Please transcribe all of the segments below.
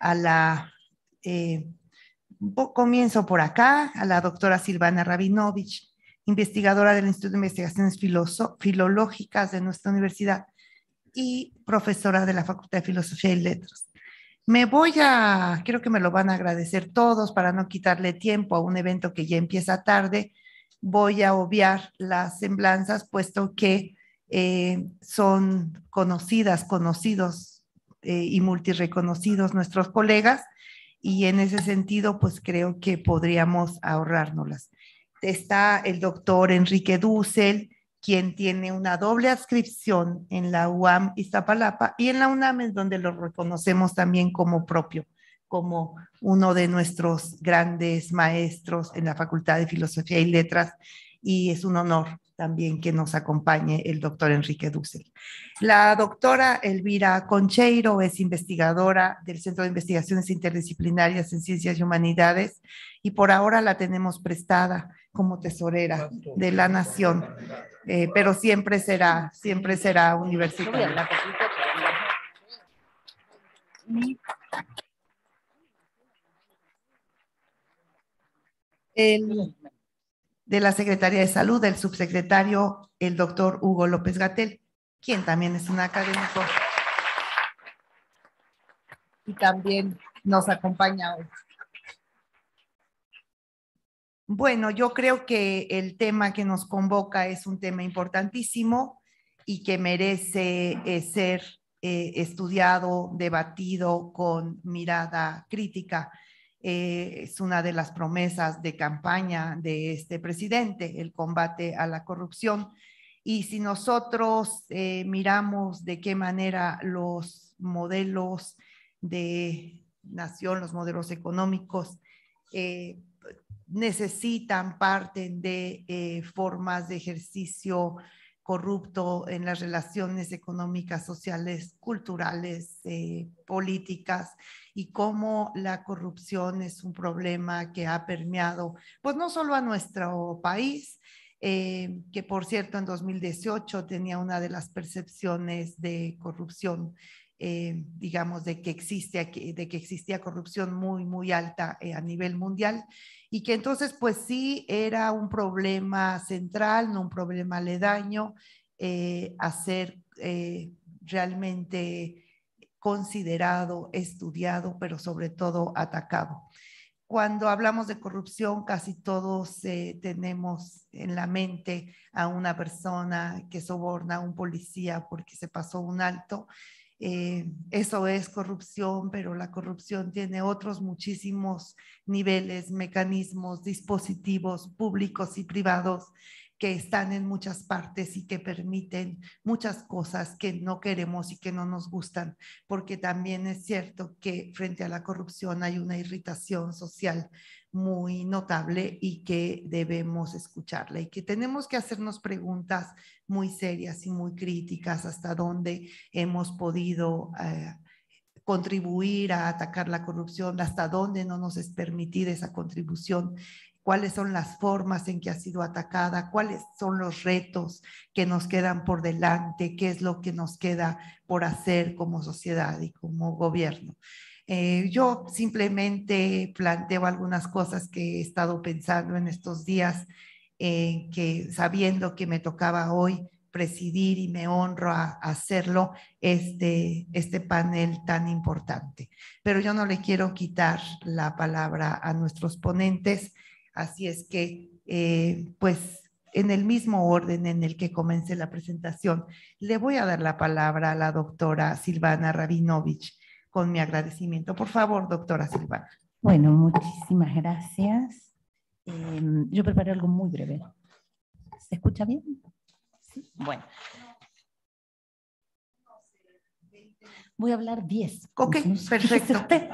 a la, eh, comienzo por acá, a la doctora Silvana Rabinovich, investigadora del Instituto de Investigaciones Filológicas de nuestra universidad y profesora de la Facultad de Filosofía y Letras. Me voy a, creo que me lo van a agradecer todos para no quitarle tiempo a un evento que ya empieza tarde. Voy a obviar las semblanzas, puesto que eh, son conocidas, conocidos eh, y multireconocidos nuestros colegas y en ese sentido pues creo que podríamos ahorrárnoslas. Está el doctor Enrique Dussel, quien tiene una doble adscripción en la UAM Iztapalapa y en la UNAM es donde lo reconocemos también como propio, como uno de nuestros grandes maestros en la Facultad de Filosofía y Letras y es un honor también que nos acompañe el doctor Enrique Dussel. La doctora Elvira Concheiro es investigadora del Centro de Investigaciones Interdisciplinarias en Ciencias y Humanidades y por ahora la tenemos prestada como tesorera de la nación, eh, pero siempre será, siempre será universitaria. El, de la Secretaría de Salud, del subsecretario, el doctor Hugo López Gatel, quien también es un académico. Y también nos acompaña hoy. Bueno, yo creo que el tema que nos convoca es un tema importantísimo y que merece eh, ser eh, estudiado, debatido con mirada crítica. Eh, es una de las promesas de campaña de este presidente, el combate a la corrupción. Y si nosotros eh, miramos de qué manera los modelos de nación, los modelos económicos, eh, necesitan, parten de formas de ejercicio corrupto en las relaciones económicas, sociales, culturales, políticas, y cómo la corrupción es un problema que ha permeado, pues no solo a nuestro país, eh, que por cierto en 2018 tenía una de las percepciones de corrupción, eh, digamos, de que, existe, de que existía corrupción muy, muy alta eh, a nivel mundial, y que entonces pues sí era un problema central, no un problema aledaño, hacer realmente considerado, estudiado, pero sobre todo atacado. Cuando hablamos de corrupción, casi todos eh, tenemos en la mente a una persona que soborna a un policía porque se pasó un alto. Eh, eso es corrupción, pero la corrupción tiene otros muchísimos niveles, mecanismos, dispositivos públicos y privados que están en muchas partes y que permiten muchas cosas que no queremos y que no nos gustan, porque también es cierto que frente a la corrupción hay una irritación social muy notable y que debemos escucharla y que tenemos que hacernos preguntas muy serias y muy críticas hasta dónde hemos podido... Eh, contribuir a atacar la corrupción, hasta dónde no nos es permitida esa contribución cuáles son las formas en que ha sido atacada, cuáles son los retos que nos quedan por delante, qué es lo que nos queda por hacer como sociedad y como gobierno. Eh, yo simplemente planteo algunas cosas que he estado pensando en estos días, eh, que sabiendo que me tocaba hoy presidir y me honro hacerlo este, este panel tan importante. Pero yo no le quiero quitar la palabra a nuestros ponentes. Así es que, eh, pues, en el mismo orden en el que comencé la presentación, le voy a dar la palabra a la doctora Silvana Rabinovich con mi agradecimiento. Por favor, doctora Silvana. Bueno, muchísimas gracias. Em, yo preparé algo muy breve. ¿Se escucha bien? Sí. Bueno. voy a hablar 10. Pues ok, perfecto. Este,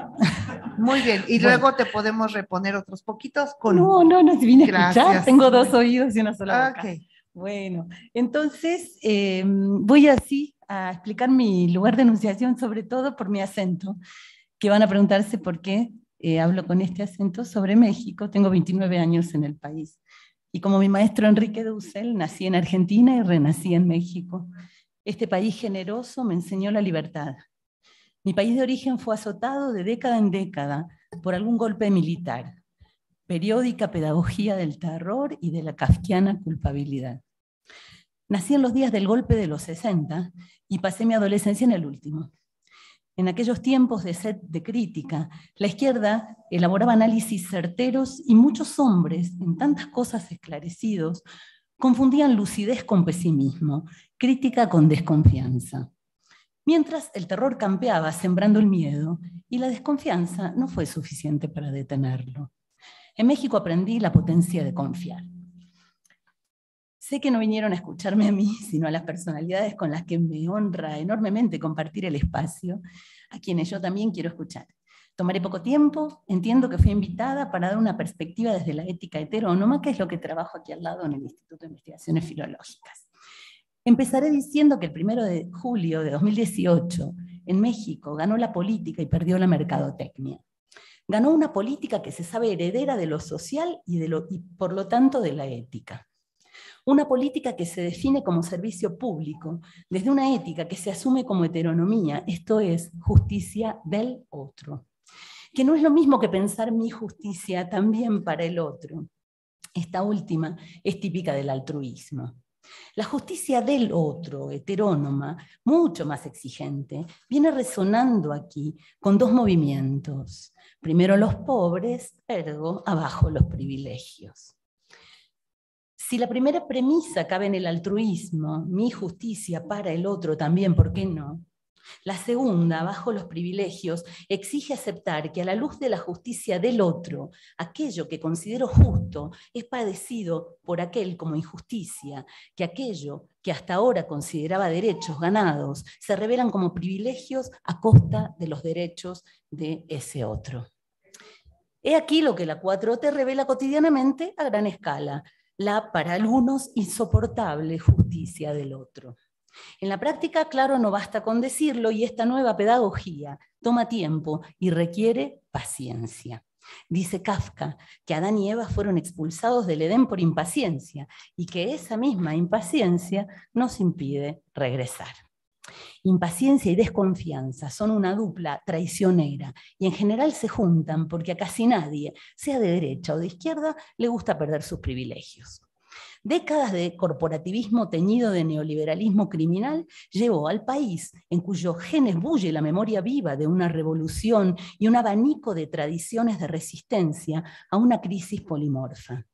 Muy bien, y luego te podemos reponer otros poquitos con... No, no, no, si vine a escuchar, tengo dos oídos y una sola boca. Okay. Bueno, entonces em, voy así a explicar mi lugar de enunciación, sobre todo por mi acento, que van a preguntarse por qué eh, hablo con este acento sobre México. Tengo 29 años en el país. Y como mi maestro Enrique Dussel, nací en Argentina y renací en México. Este país generoso me enseñó la libertad, mi país de origen fue azotado de década en década por algún golpe militar, periódica pedagogía del terror y de la kafkiana culpabilidad. Nací en los días del golpe de los 60 y pasé mi adolescencia en el último. En aquellos tiempos de sed de crítica, la izquierda elaboraba análisis certeros y muchos hombres, en tantas cosas esclarecidos, confundían lucidez con pesimismo, crítica con desconfianza mientras el terror campeaba sembrando el miedo y la desconfianza no fue suficiente para detenerlo. En México aprendí la potencia de confiar. Sé que no vinieron a escucharme a mí, sino a las personalidades con las que me honra enormemente compartir el espacio, a quienes yo también quiero escuchar. Tomaré poco tiempo, entiendo que fui invitada para dar una perspectiva desde la ética heterónoma, que es lo que trabajo aquí al lado en el Instituto de Investigaciones Filológicas. Empezaré diciendo que el 1 de julio de 2018 en México ganó la política y perdió la mercadotecnia. Ganó una política que se sabe heredera de lo social y, de lo, y por lo tanto de la ética. Una política que se define como servicio público desde una ética que se asume como heteronomía, esto es, justicia del otro. Que no es lo mismo que pensar mi justicia también para el otro. Esta última es típica del altruismo. La justicia del otro, heterónoma, mucho más exigente, viene resonando aquí con dos movimientos. Primero los pobres, ergo, abajo los privilegios. Si la primera premisa cabe en el altruismo, mi justicia para el otro también, ¿por qué no? La segunda, bajo los privilegios, exige aceptar que a la luz de la justicia del otro, aquello que considero justo es padecido por aquel como injusticia, que aquello que hasta ahora consideraba derechos ganados se revelan como privilegios a costa de los derechos de ese otro. He aquí lo que la 4T revela cotidianamente a gran escala, la para algunos insoportable justicia del otro. En la práctica, claro, no basta con decirlo y esta nueva pedagogía toma tiempo y requiere paciencia. Dice Kafka que Adán y Eva fueron expulsados del Edén por impaciencia y que esa misma impaciencia nos impide regresar. Impaciencia y desconfianza son una dupla traicionera y en general se juntan porque a casi nadie, sea de derecha o de izquierda, le gusta perder sus privilegios. Décadas de corporativismo teñido de neoliberalismo criminal llevó al país, en cuyo genes bulle la memoria viva de una revolución y un abanico de tradiciones de resistencia, a una crisis polimorfa.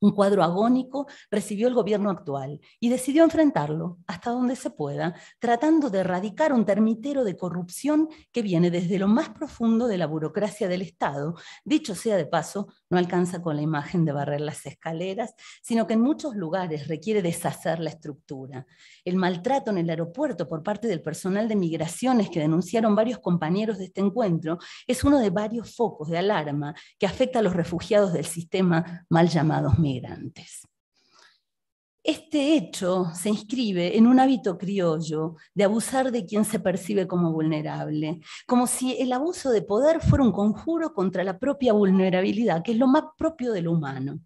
Un cuadro agónico recibió el gobierno actual y decidió enfrentarlo hasta donde se pueda, tratando de erradicar un termitero de corrupción que viene desde lo más profundo de la burocracia del Estado. Dicho sea de paso, no alcanza con la imagen de barrer las escaleras, sino que en muchos lugares requiere deshacer la estructura. El maltrato en el aeropuerto por parte del personal de migraciones que denunciaron varios compañeros de este encuentro es uno de varios focos de alarma que afecta a los refugiados del sistema mal llamado migrantes. Este hecho se inscribe en un hábito criollo de abusar de quien se percibe como vulnerable, como si el abuso de poder fuera un conjuro contra la propia vulnerabilidad, que es lo más propio del humano.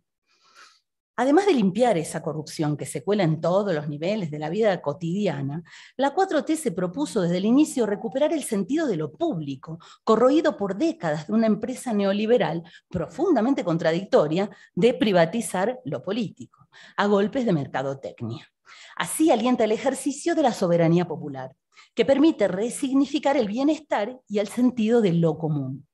Además de limpiar esa corrupción que se cuela en todos los niveles de la vida cotidiana, la 4T se propuso desde el inicio recuperar el sentido de lo público, corroído por décadas de una empresa neoliberal profundamente contradictoria de privatizar lo político, a golpes de mercadotecnia. Así alienta el ejercicio de la soberanía popular, que permite resignificar el bienestar y el sentido de lo común.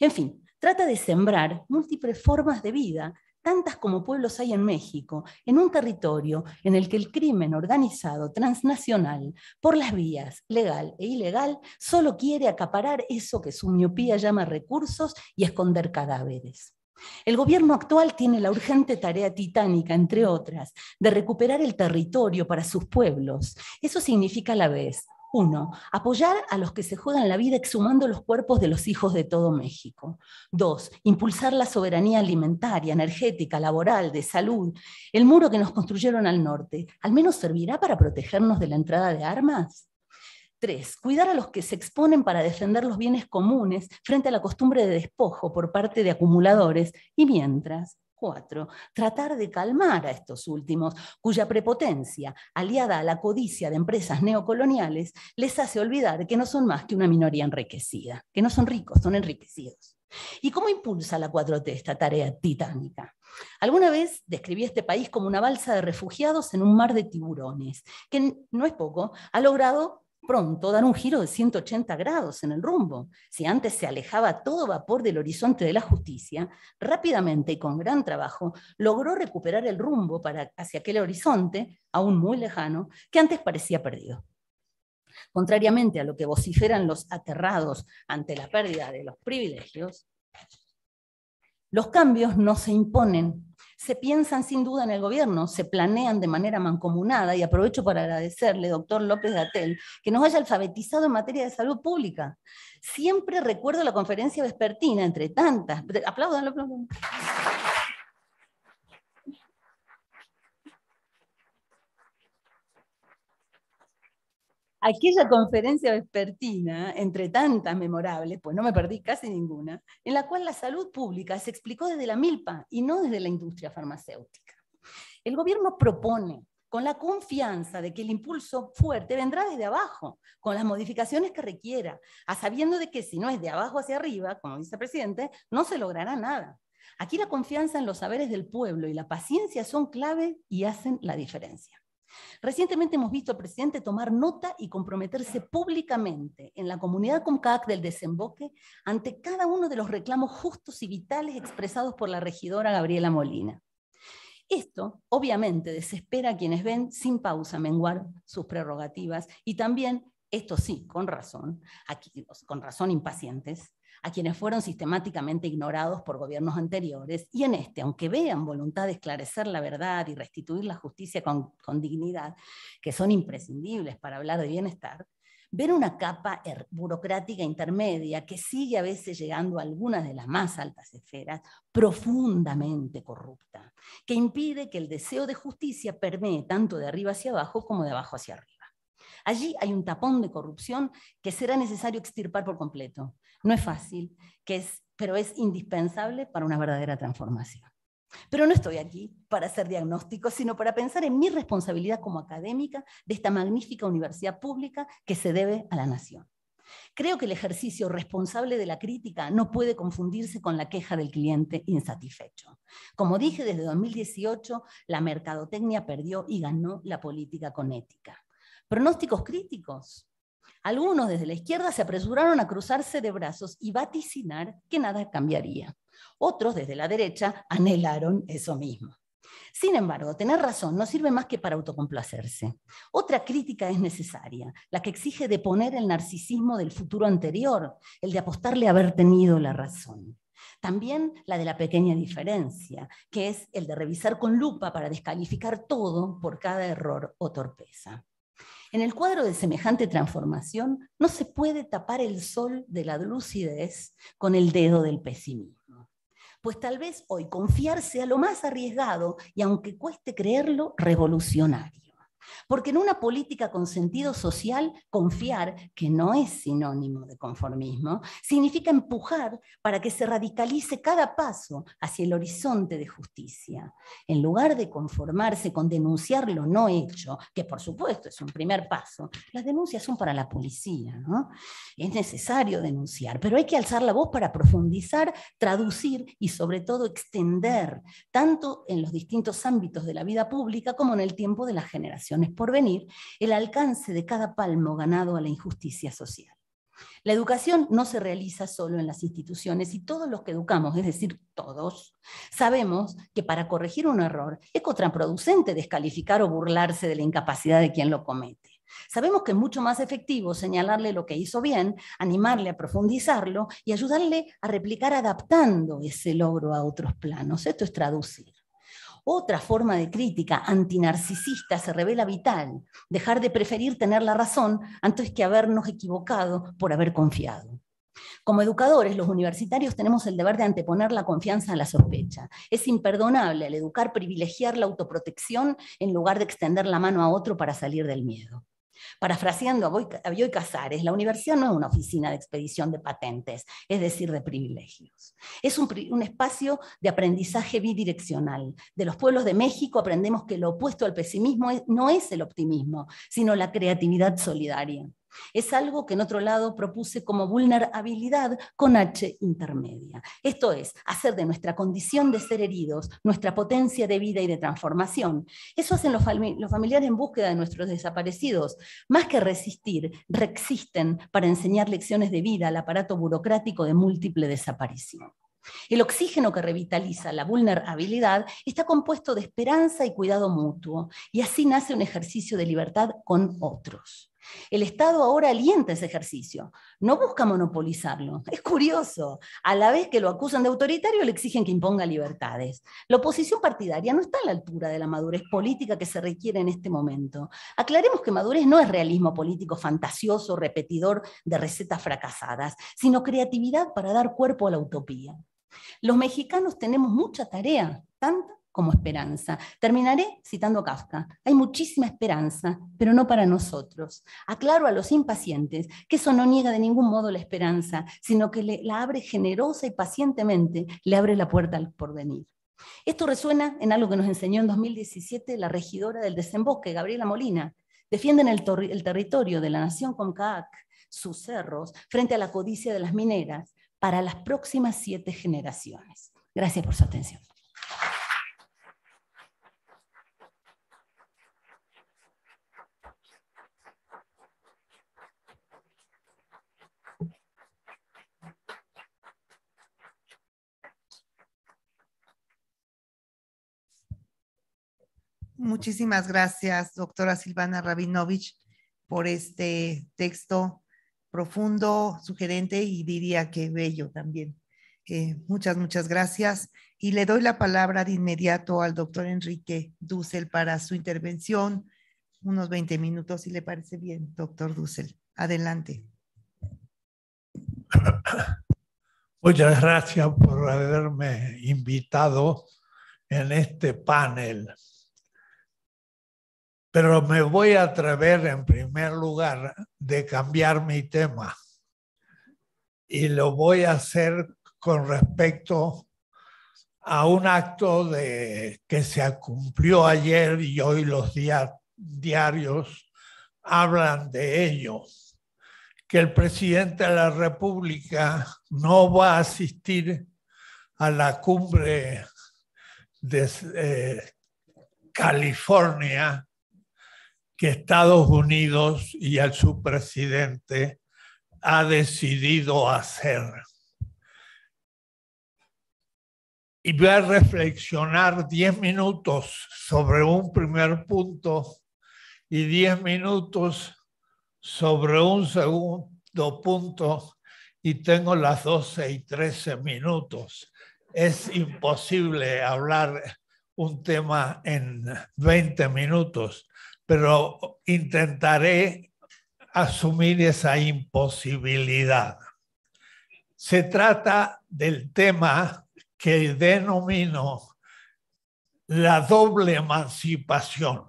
En fin, trata de sembrar múltiples formas de vida tantas como pueblos hay en México, en un territorio en el que el crimen organizado transnacional, por las vías legal e ilegal, solo quiere acaparar eso que su miopía llama recursos y esconder cadáveres. El gobierno actual tiene la urgente tarea titánica, entre otras, de recuperar el territorio para sus pueblos. Eso significa a la vez uno, apoyar a los que se juegan la vida exhumando los cuerpos de los hijos de todo México. Dos, impulsar la soberanía alimentaria, energética, laboral, de salud. El muro que nos construyeron al norte, ¿al menos servirá para protegernos de la entrada de armas? Tres, cuidar a los que se exponen para defender los bienes comunes frente a la costumbre de despojo por parte de acumuladores y mientras Cuatro, Tratar de calmar a estos últimos, cuya prepotencia, aliada a la codicia de empresas neocoloniales, les hace olvidar que no son más que una minoría enriquecida, que no son ricos, son enriquecidos. ¿Y cómo impulsa la 4T esta tarea titánica? Alguna vez describí este país como una balsa de refugiados en un mar de tiburones, que no es poco, ha logrado pronto dan un giro de 180 grados en el rumbo. Si antes se alejaba todo vapor del horizonte de la justicia, rápidamente y con gran trabajo logró recuperar el rumbo para, hacia aquel horizonte, aún muy lejano, que antes parecía perdido. Contrariamente a lo que vociferan los aterrados ante la pérdida de los privilegios, los cambios no se imponen, se piensan sin duda en el gobierno, se planean de manera mancomunada y aprovecho para agradecerle, doctor López de Atel que nos haya alfabetizado en materia de salud pública. Siempre recuerdo la conferencia vespertina, entre tantas. Aplaudan, aplaudan. aquella conferencia vespertina, entre tantas memorables, pues no me perdí casi ninguna, en la cual la salud pública se explicó desde la milpa y no desde la industria farmacéutica. El gobierno propone con la confianza de que el impulso fuerte vendrá desde abajo, con las modificaciones que requiera, a sabiendo de que si no es de abajo hacia arriba, como dice el presidente, no se logrará nada. Aquí la confianza en los saberes del pueblo y la paciencia son clave y hacen la diferencia. Recientemente hemos visto al presidente tomar nota y comprometerse públicamente en la comunidad COMCAC del desemboque ante cada uno de los reclamos justos y vitales expresados por la regidora Gabriela Molina. Esto, obviamente, desespera a quienes ven sin pausa menguar sus prerrogativas y también, esto sí, con razón, aquí, con razón impacientes, a quienes fueron sistemáticamente ignorados por gobiernos anteriores, y en este, aunque vean voluntad de esclarecer la verdad y restituir la justicia con, dignidad, que son imprescindibles para hablar de bienestar, ven una capa er, burocrática intermedia que sigue a veces llegando a algunas de las más altas esferas, profundamente corrupta, que impide que el deseo de justicia permee tanto de arriba hacia abajo como de abajo hacia arriba. Allí hay un tapón de corrupción que será necesario extirpar por completo, no es fácil, que es, pero es indispensable para una verdadera transformación. Pero no estoy aquí para hacer diagnósticos, sino para pensar en mi responsabilidad como académica de esta magnífica universidad pública que se debe a la nación. Creo que el ejercicio responsable de la crítica no puede confundirse con la queja del cliente insatisfecho. Como dije, desde 2018 la mercadotecnia perdió y ganó la política con ética. Pronósticos críticos algunos desde la izquierda se apresuraron a cruzarse de brazos y vaticinar que nada cambiaría. Otros desde la derecha anhelaron eso mismo. Sin embargo, tener razón no sirve más que para autocomplacerse. Otra crítica es necesaria, la que exige deponer el narcisismo del futuro anterior, el de apostarle a haber tenido la razón. También la de la pequeña diferencia, que es el de revisar con lupa para descalificar todo por cada error o torpeza. En el cuadro de semejante transformación no se puede tapar el sol de la lucidez con el dedo del pesimismo. Pues tal vez hoy confiarse a lo más arriesgado y aunque cueste creerlo, revolucionario. Porque en una política con sentido social, confiar, que no es sinónimo de conformismo, significa empujar para que se radicalice cada paso hacia el horizonte de justicia. En lugar de conformarse con denunciar lo no hecho, que por supuesto es un primer paso, las denuncias son para la policía. ¿no? Es necesario denunciar, pero hay que alzar la voz para profundizar, traducir y sobre todo extender, tanto en los distintos ámbitos de la vida pública como en el tiempo de la generación por venir el alcance de cada palmo ganado a la injusticia social. La educación no se realiza solo en las instituciones y todos los que educamos, es decir, todos, sabemos que para corregir un error es contraproducente descalificar o burlarse de la incapacidad de quien lo comete. Sabemos que es mucho más efectivo señalarle lo que hizo bien, animarle a profundizarlo y ayudarle a replicar adaptando ese logro a otros planos. Esto es traducir. Otra forma de crítica antinarcisista se revela vital, dejar de preferir tener la razón antes que habernos equivocado por haber confiado. Como educadores, los universitarios tenemos el deber de anteponer la confianza a la sospecha. Es imperdonable al educar privilegiar la autoprotección en lugar de extender la mano a otro para salir del miedo. Parafraseando a Bioy Casares, la universidad no es una oficina de expedición de patentes, es decir, de privilegios. Es un, espacio de aprendizaje bidireccional. De los pueblos de México aprendemos que lo opuesto al pesimismo no es el optimismo, sino la creatividad solidaria. Es algo que en otro lado propuse como vulnerabilidad con H intermedia. Esto es, hacer de nuestra condición de ser heridos nuestra potencia de vida y de transformación. Eso hacen los, familiares en búsqueda de nuestros desaparecidos. Más que resistir, reexisten para enseñar lecciones de vida al aparato burocrático de múltiple desaparición. El oxígeno que revitaliza la vulnerabilidad está compuesto de esperanza y cuidado mutuo, y así nace un ejercicio de libertad con otros. El Estado ahora alienta ese ejercicio, no busca monopolizarlo. Es curioso, a la vez que lo acusan de autoritario, le exigen que imponga libertades. La oposición partidaria no está a la altura de la madurez política que se requiere en este momento. Aclaremos que madurez no es realismo político fantasioso, repetidor de recetas fracasadas, sino creatividad para dar cuerpo a la utopía. Los mexicanos tenemos mucha tarea, tanta como esperanza. Terminaré citando a Kafka. Hay muchísima esperanza, pero no para nosotros. Aclaro a los impacientes que eso no niega de ningún modo la esperanza, sino que le, la abre generosa y pacientemente, le abre la puerta al porvenir. Esto resuena en algo que nos enseñó en 2017 la regidora del desemboque, Gabriela Molina. Defienden el, el territorio de la nación Concaac, sus cerros, frente a la codicia de las mineras, para las próximas siete generaciones. Gracias por su atención. Muchísimas gracias, doctora Silvana Rabinovich, por este texto profundo, sugerente y diría que bello también. Eh, muchas, muchas gracias. Y le doy la palabra de inmediato al doctor Enrique Dussel para su intervención. Unos 20 minutos, si le parece bien, doctor Dussel. Adelante. Muchas gracias por haberme invitado en este panel pero me voy a atrever en primer lugar de cambiar mi tema y lo voy a hacer con respecto a un acto de, que se cumplió ayer y hoy los diarios hablan de ello, que el presidente de la República no va a asistir a la cumbre de eh, California que Estados Unidos y el su presidente ha decidido hacer. Y voy a reflexionar diez minutos sobre un primer punto y diez minutos sobre un segundo punto y tengo las 12 y 13 minutos. Es imposible hablar un tema en 20 minutos pero intentaré asumir esa imposibilidad. Se trata del tema que denomino la doble emancipación.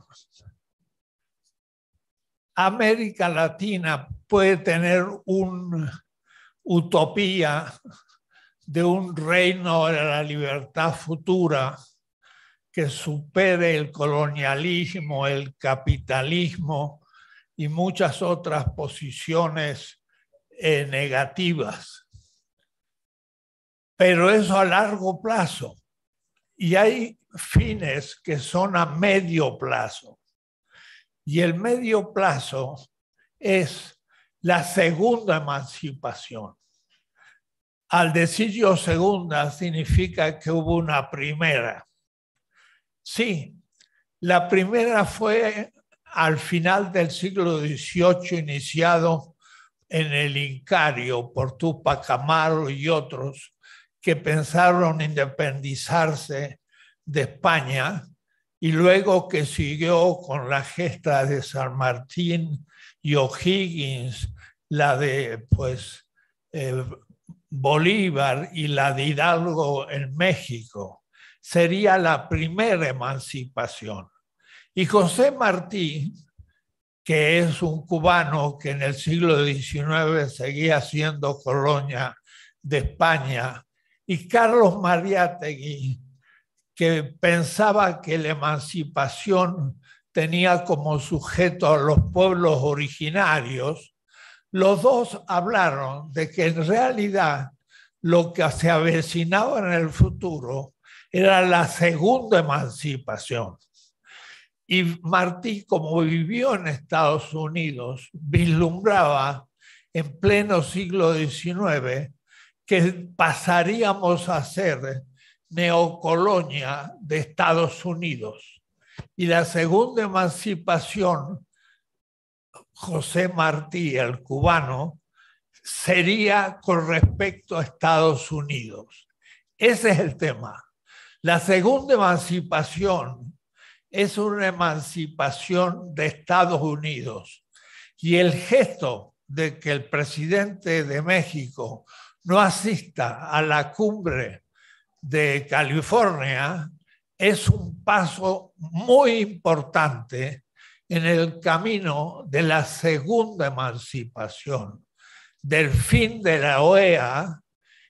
América Latina puede tener una utopía de un reino de la libertad futura que supere el colonialismo, el capitalismo y muchas otras posiciones eh, negativas. Pero eso a largo plazo. Y hay fines que son a medio plazo. Y el medio plazo es la segunda emancipación. Al decir yo segunda significa que hubo una primera Sí, la primera fue al final del siglo XVIII, iniciado en el Incario por Tupac Amaro y otros que pensaron independizarse de España y luego que siguió con la gesta de San Martín y O'Higgins, la de pues eh, Bolívar y la de Hidalgo en México sería la primera emancipación. Y José Martí, que es un cubano que en el siglo XIX seguía siendo colonia de España, y Carlos Mariátegui, que pensaba que la emancipación tenía como sujeto a los pueblos originarios, los dos hablaron de que en realidad lo que se avecinaba en el futuro era la segunda emancipación. Y Martí, como vivió en Estados Unidos, vislumbraba en pleno siglo XIX que pasaríamos a ser neocolonia de Estados Unidos. Y la segunda emancipación, José Martí, el cubano, sería con respecto a Estados Unidos. Ese es el tema. La segunda emancipación es una emancipación de Estados Unidos y el gesto de que el presidente de México no asista a la cumbre de California es un paso muy importante en el camino de la segunda emancipación, del fin de la OEA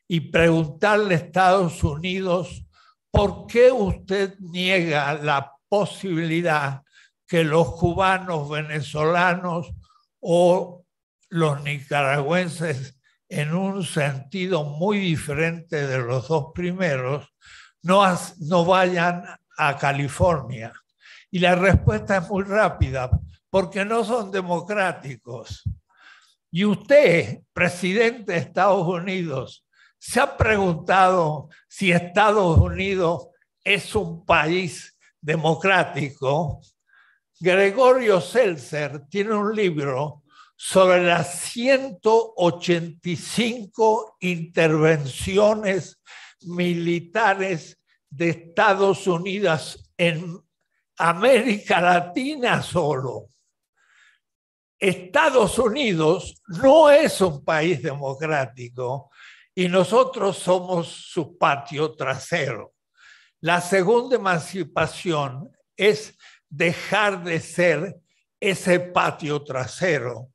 y preguntarle a Estados Unidos ¿por qué usted niega la posibilidad que los cubanos, venezolanos o los nicaragüenses, en un sentido muy diferente de los dos primeros, no, vayan a California? Y la respuesta es muy rápida, porque no son democráticos. Y usted, presidente de Estados Unidos, se ha preguntado si Estados Unidos es un país democrático, Gregorio Seltzer tiene un libro sobre las 185 intervenciones militares de Estados Unidos en América Latina solo. Estados Unidos no es un país democrático y nosotros somos su patio trasero. La segunda emancipación es dejar de ser ese patio trasero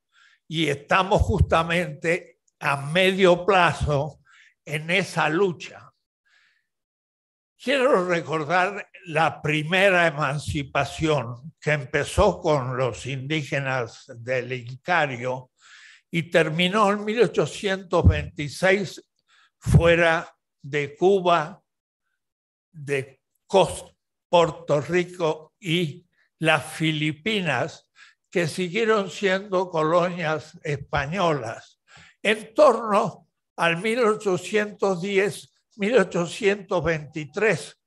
y estamos justamente a medio plazo en esa lucha. Quiero recordar la primera emancipación que empezó con los indígenas del Incario y terminó en 1826 fuera de Cuba, de Puerto Rico y las Filipinas, que siguieron siendo colonias españolas. En torno al 1810, 1823,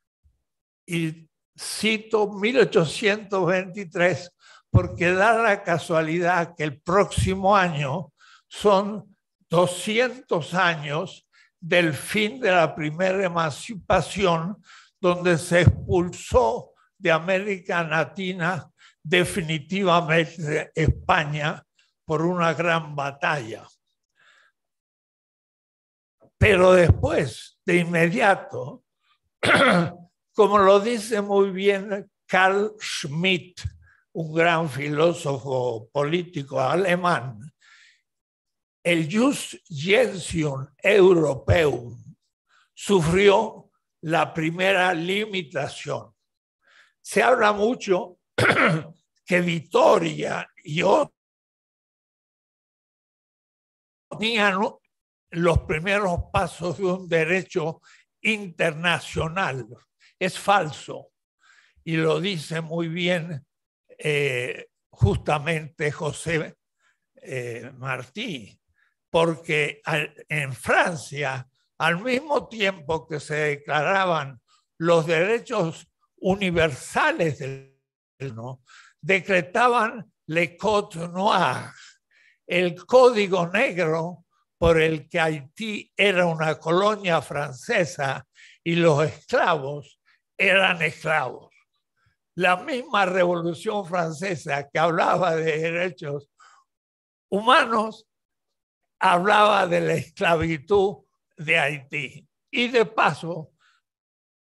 y cito 1823 porque da la casualidad que el próximo año son 200 años del fin de la primera emancipación, donde se expulsó de América Latina definitivamente España por una gran batalla. Pero después, de inmediato, como lo dice muy bien Karl Schmidt, un gran filósofo político alemán, el Jus Gentium Europeum sufrió la primera limitación. Se habla mucho que Vitoria y otros tenían los primeros pasos de un derecho internacional. Es falso. Y lo dice muy bien eh, justamente José eh, Martí porque en Francia, al mismo tiempo que se declaraban los derechos universales del ¿no? decretaban le Code Noir, el código negro por el que Haití era una colonia francesa y los esclavos eran esclavos. La misma revolución francesa que hablaba de derechos humanos hablaba de la esclavitud de Haití. Y de paso,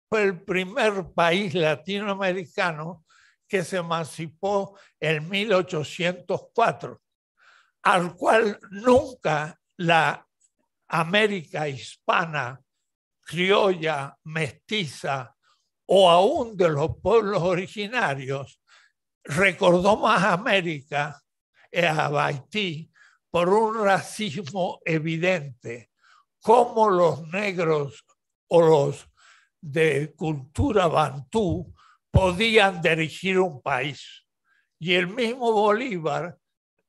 fue el primer país latinoamericano que se emancipó en 1804, al cual nunca la América hispana, criolla, mestiza o aún de los pueblos originarios, recordó más América, eh, a Haití, por un racismo evidente, cómo los negros o los de cultura bantú podían dirigir un país. Y el mismo Bolívar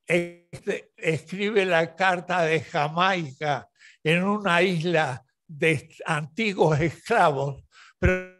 este, escribe la carta de Jamaica en una isla de antiguos esclavos, pero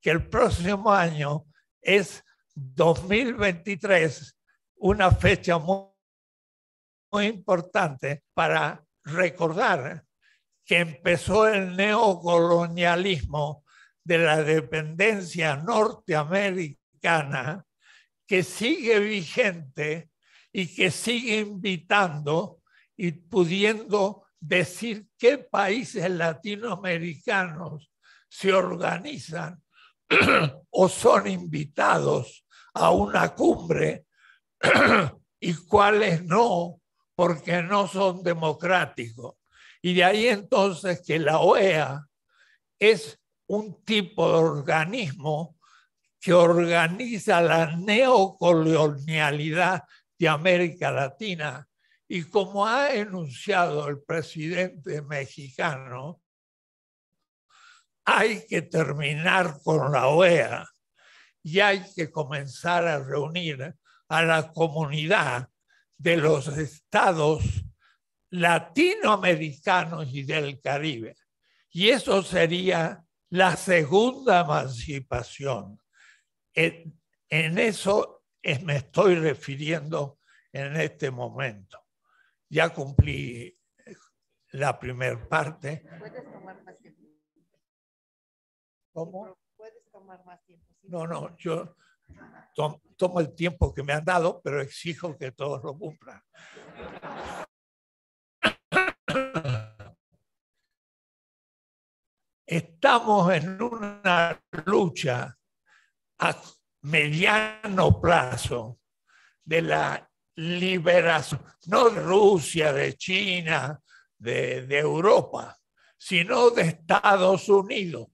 que el próximo año es 2023, una fecha muy, muy importante para recordar que empezó el neocolonialismo de la dependencia norteamericana que sigue vigente y que sigue invitando y pudiendo decir qué países latinoamericanos se organizan o son invitados a una cumbre y cuáles no, porque no son democráticos. Y de ahí entonces que la OEA es un tipo de organismo que organiza la neocolonialidad de América Latina. Y como ha enunciado el presidente mexicano, hay que terminar con la OEA y hay que comenzar a reunir a la comunidad de los estados latinoamericanos y del Caribe. Y eso sería la segunda emancipación. En, eso me estoy refiriendo en este momento. Ya cumplí la primera parte puedes tomar más tiempo. No, no, yo tomo, el tiempo que me han dado, pero exijo que todos lo cumplan. Estamos en una lucha a mediano plazo de la liberación, no de Rusia, de China, de Europa, sino de Estados Unidos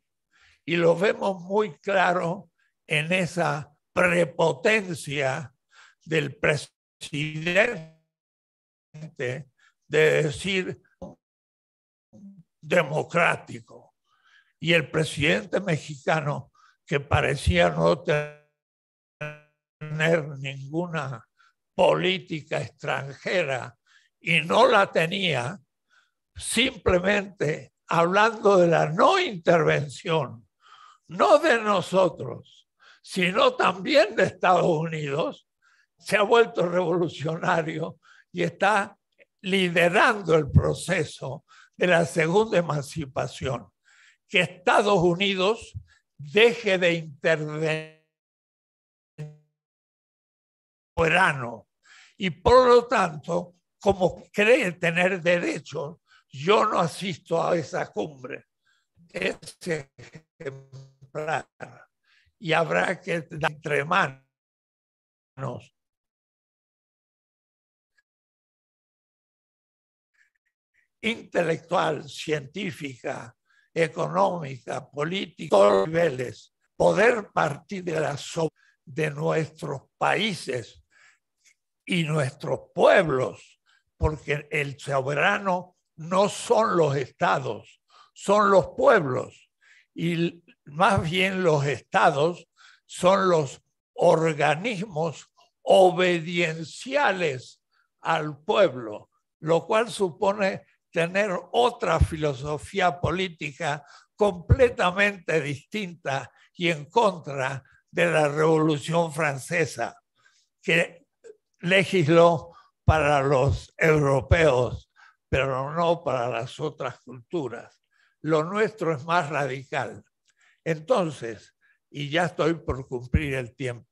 y lo vemos muy claro en esa prepotencia del presidente de decir democrático. Y el presidente mexicano, que parecía no tener ninguna política extranjera y no la tenía, simplemente hablando de la no intervención no de nosotros, sino también de Estados Unidos, se ha vuelto revolucionario y está liderando el proceso de la segunda emancipación. Que Estados Unidos deje de intervenir verano y por lo tanto, como cree tener derecho, yo no asisto a esa cumbre. Ese y habrá que dar entre manos intelectual, científica, económica, política, todos los niveles, poder partir de la de nuestros países y nuestros pueblos, porque el soberano no son los estados, son los pueblos. Y más bien los estados son los organismos obedienciales al pueblo, lo cual supone tener otra filosofía política completamente distinta y en contra de la Revolución Francesa, que legisló para los europeos, pero no para las otras culturas. Lo nuestro es más radical. Entonces, y ya estoy por cumplir el tiempo,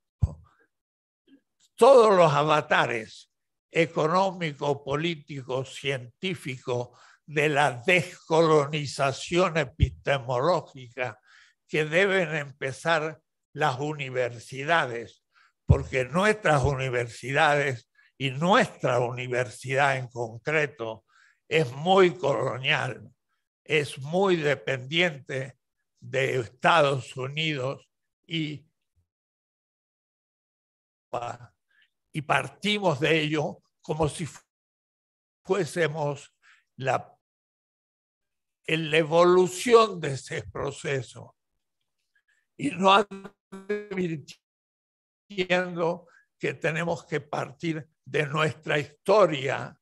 todos los avatares económico, político, científico de la descolonización epistemológica que deben empezar las universidades, porque nuestras universidades y nuestra universidad en concreto es muy colonial, es muy dependiente de Estados Unidos y, y partimos de ello como si fuésemos la, la evolución de ese proceso y no advirtiendo que tenemos que partir de nuestra historia,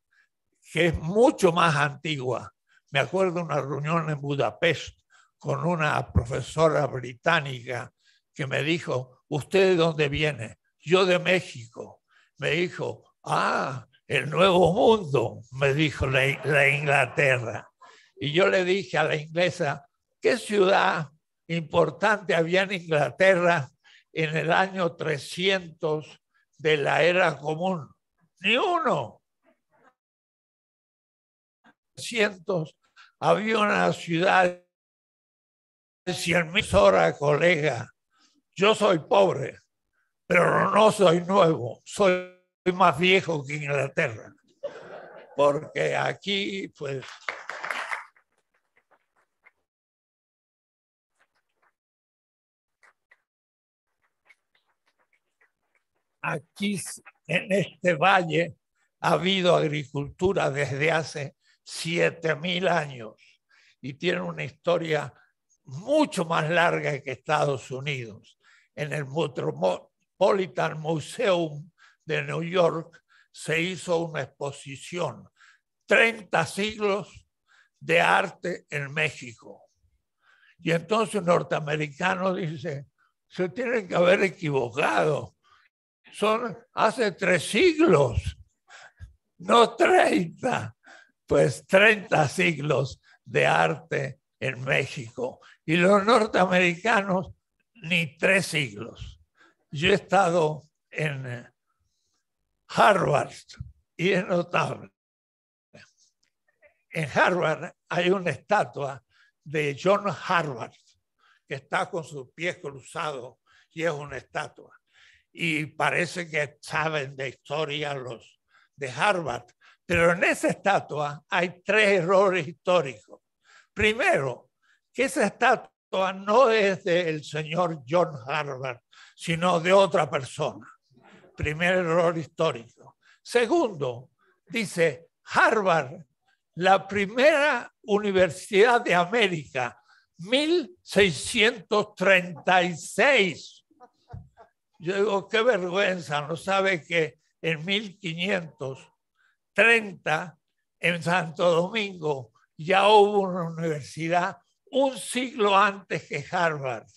que es mucho más antigua. Me acuerdo de una reunión en Budapest con una profesora británica que me dijo, ¿usted de dónde viene? Yo de México. Me dijo, ah, el nuevo mundo, me dijo la, Inglaterra. Y yo le dije a la inglesa, ¿qué ciudad importante había en Inglaterra en el año 300 de la era común? Ni uno. 300 había una ciudad en mis horas, colega. Yo soy pobre, pero no soy nuevo, soy más viejo que Inglaterra. Porque aquí, pues... Aquí, en este valle, ha habido agricultura desde hace 7.000 años y tiene una historia mucho más larga que Estados Unidos. En el Metropolitan Museum de New York se hizo una exposición, 30 siglos de arte en México. Y entonces un norteamericano dice, se tienen que haber equivocado. Son hace tres siglos, no 30, pues 30 siglos de arte en México y los norteamericanos ni tres siglos. Yo he estado en eh, Harvard y es notable. En Harvard hay una estatua de John Harvard que está con sus pies cruzados y es una estatua. Y parece que saben de historia los de Harvard, pero en esa estatua hay tres errores históricos. Primero, que esa estatua no es del señor John Harvard, sino de otra persona. Primer error histórico. Segundo, dice Harvard, la primera universidad de América, 1636. Yo digo, qué vergüenza, no sabe que en 1530 en Santo Domingo ya hubo una universidad un siglo antes que Harvard.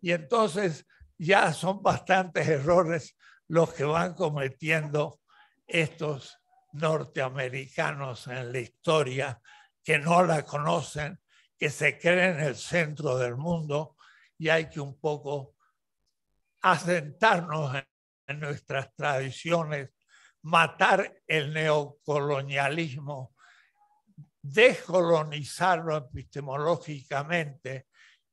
Y entonces ya son bastantes errores los que van cometiendo estos norteamericanos en la historia que no la conocen, que se creen el centro del mundo y hay que un poco asentarnos en nuestras tradiciones, matar el neocolonialismo descolonizarlo epistemológicamente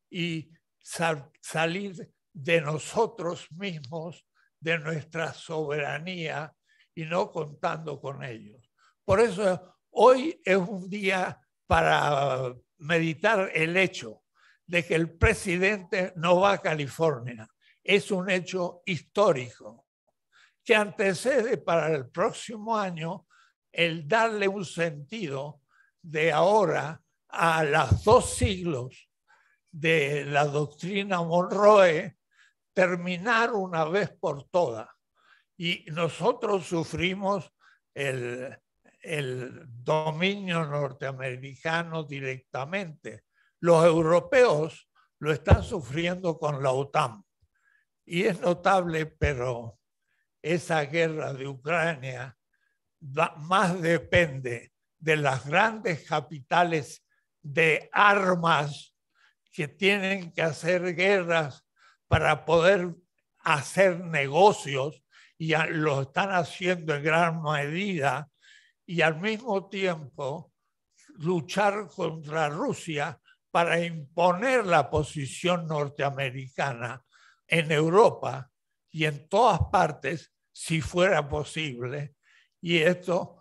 y salir de nosotros mismos, de nuestra soberanía y no contando con ellos. Por eso hoy es un día para meditar el hecho de que el presidente no va a California. Es un hecho histórico que antecede para el próximo año el darle un sentido de ahora a los dos siglos de la doctrina Monroe terminar una vez por todas. Y nosotros sufrimos el, dominio norteamericano directamente. Los europeos lo están sufriendo con la OTAN. Y es notable, pero esa guerra de Ucrania más depende de las grandes capitales de armas que tienen que hacer guerras para poder hacer negocios y lo están haciendo en gran medida y al mismo tiempo luchar contra Rusia para imponer la posición norteamericana en Europa y en todas partes si fuera posible. Y esto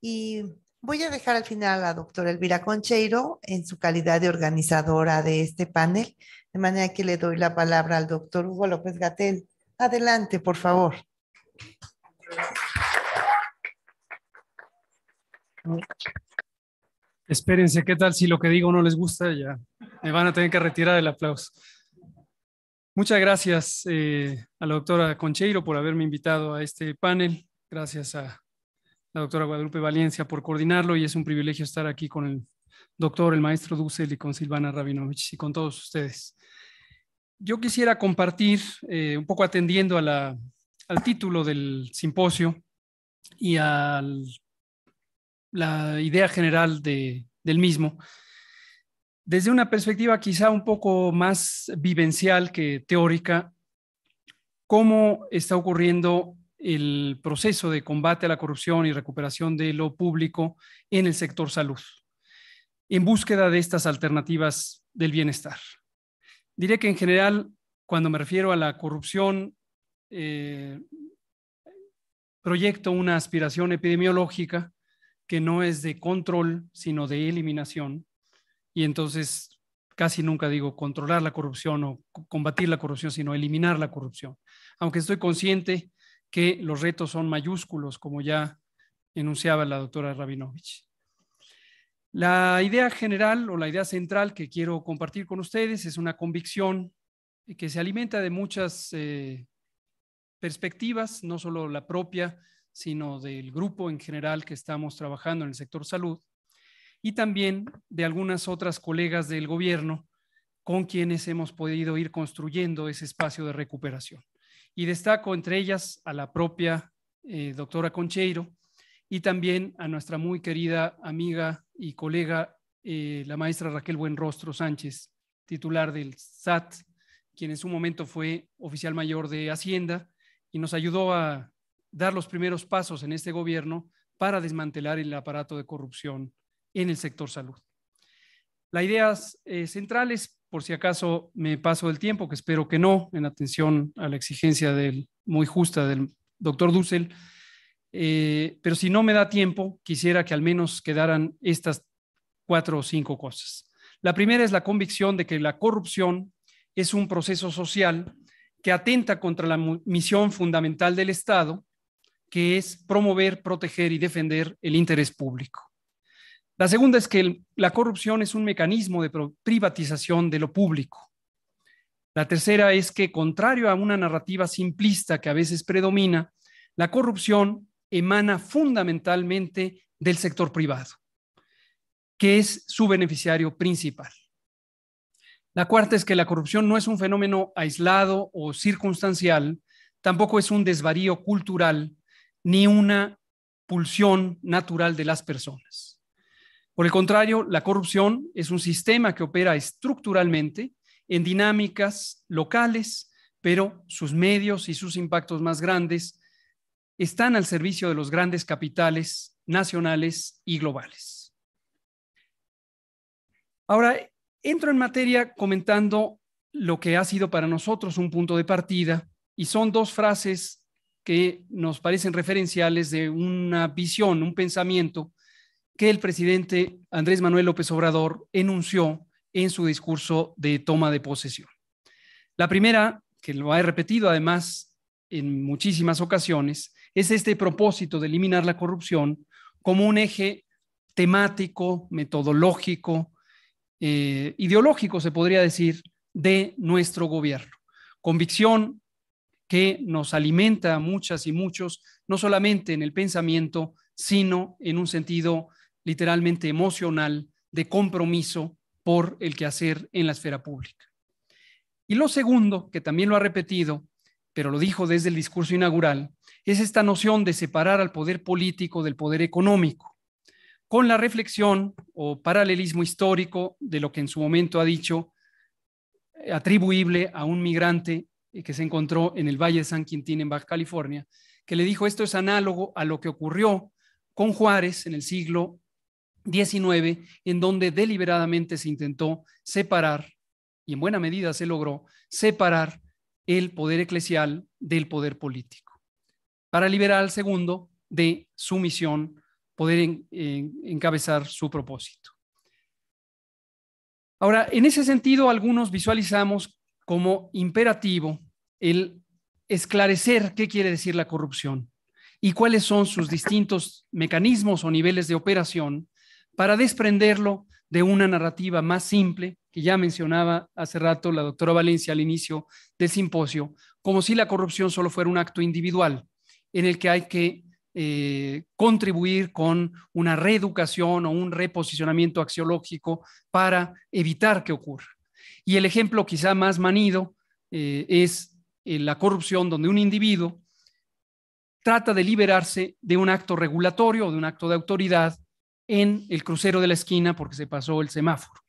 Y voy a dejar al final a la doctora Elvira Concheiro en su calidad de organizadora de este panel, de manera que le doy la palabra al doctor Hugo López Gatel. Adelante, por favor. Espérense, ¿qué tal si lo que digo no les gusta? Ya me van a tener que retirar el aplauso. Muchas gracias eh, a la doctora Concheiro por haberme invitado a este panel. Gracias a la doctora Guadalupe Valencia por coordinarlo y es un privilegio estar aquí con el doctor, el maestro Dussel y con Silvana Rabinovich y con todos ustedes. Yo quisiera compartir, eh, un poco atendiendo al título del simposio y a la idea general del mismo, desde una perspectiva quizá un poco más vivencial que teórica, cómo está ocurriendo el proceso de combate a la corrupción y recuperación de lo público en el sector salud, en búsqueda de estas alternativas del bienestar. Diré que en general, cuando me refiero a la corrupción, eh, proyecto una aspiración epidemiológica que no es de control, sino de eliminación. Y entonces casi nunca digo controlar la corrupción o combatir la corrupción, sino eliminar la corrupción. Aunque estoy consciente que los retos son mayúsculos, como ya enunciaba la doctora Rabinovich. La idea general o la idea central que quiero compartir con ustedes es una convicción que se alimenta de muchas eh, perspectivas, no solo la propia, sino del grupo en general que estamos trabajando en el sector salud y también de algunas otras colegas del gobierno con quienes hemos podido ir construyendo ese espacio de recuperación y destaco entre ellas a la propia eh, doctora Concheiro y también a nuestra muy querida amiga y colega, eh, la maestra Raquel Buenrostro Sánchez, titular del SAT, quien en su momento fue oficial mayor de Hacienda y nos ayudó a dar los primeros pasos en este gobierno para desmantelar el aparato de corrupción en el sector salud. La idea centrales eh, central por si acaso me paso el tiempo, que espero que no, en atención a la exigencia muy justa del doctor Dussel. Eh, pero si no me da tiempo, quisiera que al menos quedaran estas cuatro o cinco cosas. La primera es la convicción de que la corrupción es un proceso social que atenta contra la misión fundamental del Estado, que es promover, proteger y defender el interés público. La segunda es que la corrupción es un mecanismo de privatización de lo público. La tercera es que, contrario a una narrativa simplista que a veces predomina, la corrupción emana fundamentalmente del sector privado, que es su beneficiario principal. La cuarta es que la corrupción no es un fenómeno aislado o circunstancial, tampoco es un desvarío cultural ni una pulsión natural de las personas. Por el contrario, la corrupción es un sistema que opera estructuralmente en dinámicas locales, pero sus medios y sus impactos más grandes están al servicio de los grandes capitales nacionales y globales. Ahora, entro en materia comentando lo que ha sido para nosotros un punto de partida y son dos frases que nos parecen referenciales de una visión, un pensamiento que el presidente Andrés Manuel López Obrador enunció en su discurso de toma de posesión. La primera, que lo ha repetido además en muchísimas ocasiones, es este propósito de eliminar la corrupción como un eje temático, metodológico, eh, ideológico, se podría decir, de nuestro gobierno. Convicción que nos alimenta a muchas y muchos, no solamente en el pensamiento, sino en un sentido literalmente emocional de compromiso por el quehacer en la esfera pública. Y lo segundo, que también lo ha repetido, pero lo dijo desde el discurso inaugural, es esta noción de separar al poder político del poder económico, con la reflexión o paralelismo histórico de lo que en su momento ha dicho eh, atribuible a un migrante eh, que se encontró en el Valle de San Quintín en Baja California, que le dijo esto es análogo a lo que ocurrió con Juárez en el siglo 19, en donde deliberadamente se intentó separar, y en buena medida se logró, separar el poder eclesial del poder político, para liberar al segundo de su misión, poder encabezar su propósito. Ahora, en ese sentido, algunos visualizamos como imperativo el esclarecer qué quiere decir la corrupción y cuáles son sus distintos mecanismos o niveles de operación para desprenderlo de una narrativa más simple que ya mencionaba hace rato la doctora Valencia al inicio del simposio, como si la corrupción solo fuera un acto individual en el que hay que eh, contribuir con una reeducación o un reposicionamiento axiológico para evitar que ocurra. Y el ejemplo quizá más manido eh, es eh, la corrupción donde un individuo trata de liberarse de un acto regulatorio o de un acto de autoridad en el crucero de la esquina porque se pasó el semáforo.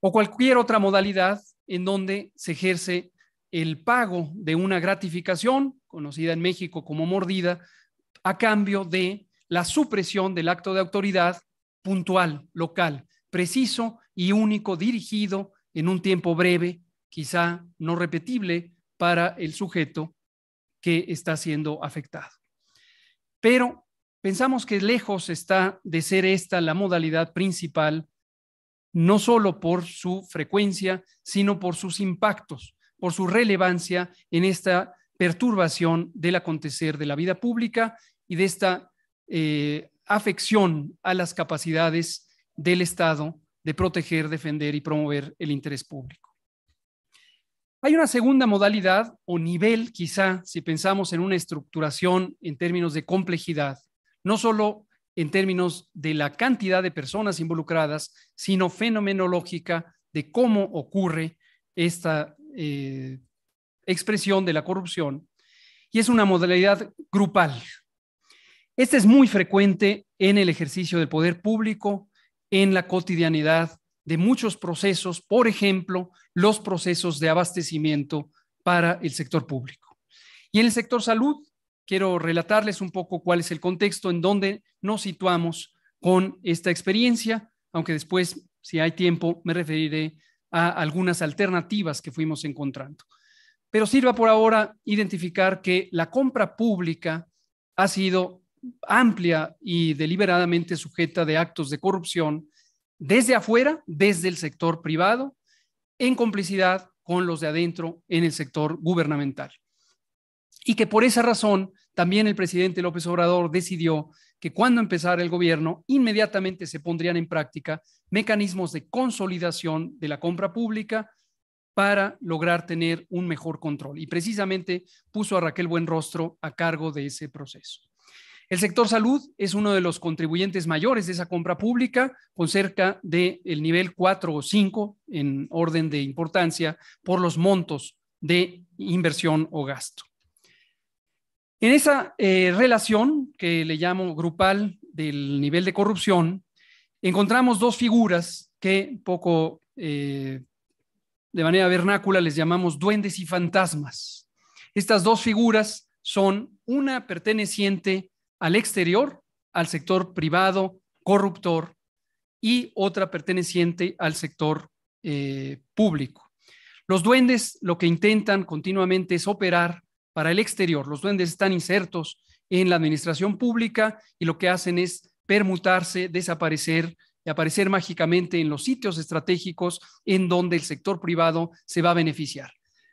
O cualquier otra modalidad en donde se ejerce el pago de una gratificación, conocida en México como mordida, a cambio de la supresión del acto de autoridad puntual, local, preciso y único, dirigido en un tiempo breve, quizá no repetible para el sujeto que está siendo afectado. Pero pensamos que lejos está de ser esta la modalidad principal, no solo por su frecuencia, sino por sus impactos, por su relevancia en esta perturbación del acontecer de la vida pública y de esta eh, afección a las capacidades del Estado de proteger, defender y promover el interés público. Hay una segunda modalidad o nivel, quizá, si pensamos en una estructuración en términos de complejidad, no solo en términos de la cantidad de personas involucradas, sino fenomenológica de cómo ocurre esta eh, expresión de la corrupción. Y es una modalidad grupal. Esta es muy frecuente en el ejercicio del poder público, en la cotidianidad de muchos procesos, por ejemplo, los procesos de abastecimiento para el sector público. Y en el sector salud, quiero relatarles un poco cuál es el contexto en donde nos situamos con esta experiencia, aunque después, si hay tiempo, me referiré a algunas alternativas que fuimos encontrando. Pero sirva por ahora identificar que la compra pública ha sido amplia y deliberadamente sujeta de actos de corrupción desde afuera, desde el sector privado, en complicidad con los de adentro en el sector gubernamental. Y que por esa razón también el presidente López Obrador decidió que cuando empezara el gobierno, inmediatamente se pondrían en práctica mecanismos de consolidación de la compra pública para lograr tener un mejor control. Y precisamente puso a Raquel Buenrostro a cargo de ese proceso. El sector salud es uno de los contribuyentes mayores de esa compra pública, con cerca del nivel 4 o 5 en orden de importancia por los montos de inversión o gasto. En esa eh, relación que le llamo grupal del nivel de corrupción, encontramos dos figuras que poco eh, de manera vernácula les llamamos duendes y fantasmas. Estas dos figuras son una perteneciente al exterior, al sector privado, corruptor, y otra perteneciente al sector eh, público. Los duendes lo que intentan continuamente es operar para el exterior. Los duendes están insertos en la administración pública y lo que hacen es permutarse, desaparecer y aparecer mágicamente en los sitios estratégicos en donde el sector privado se va a beneficiar.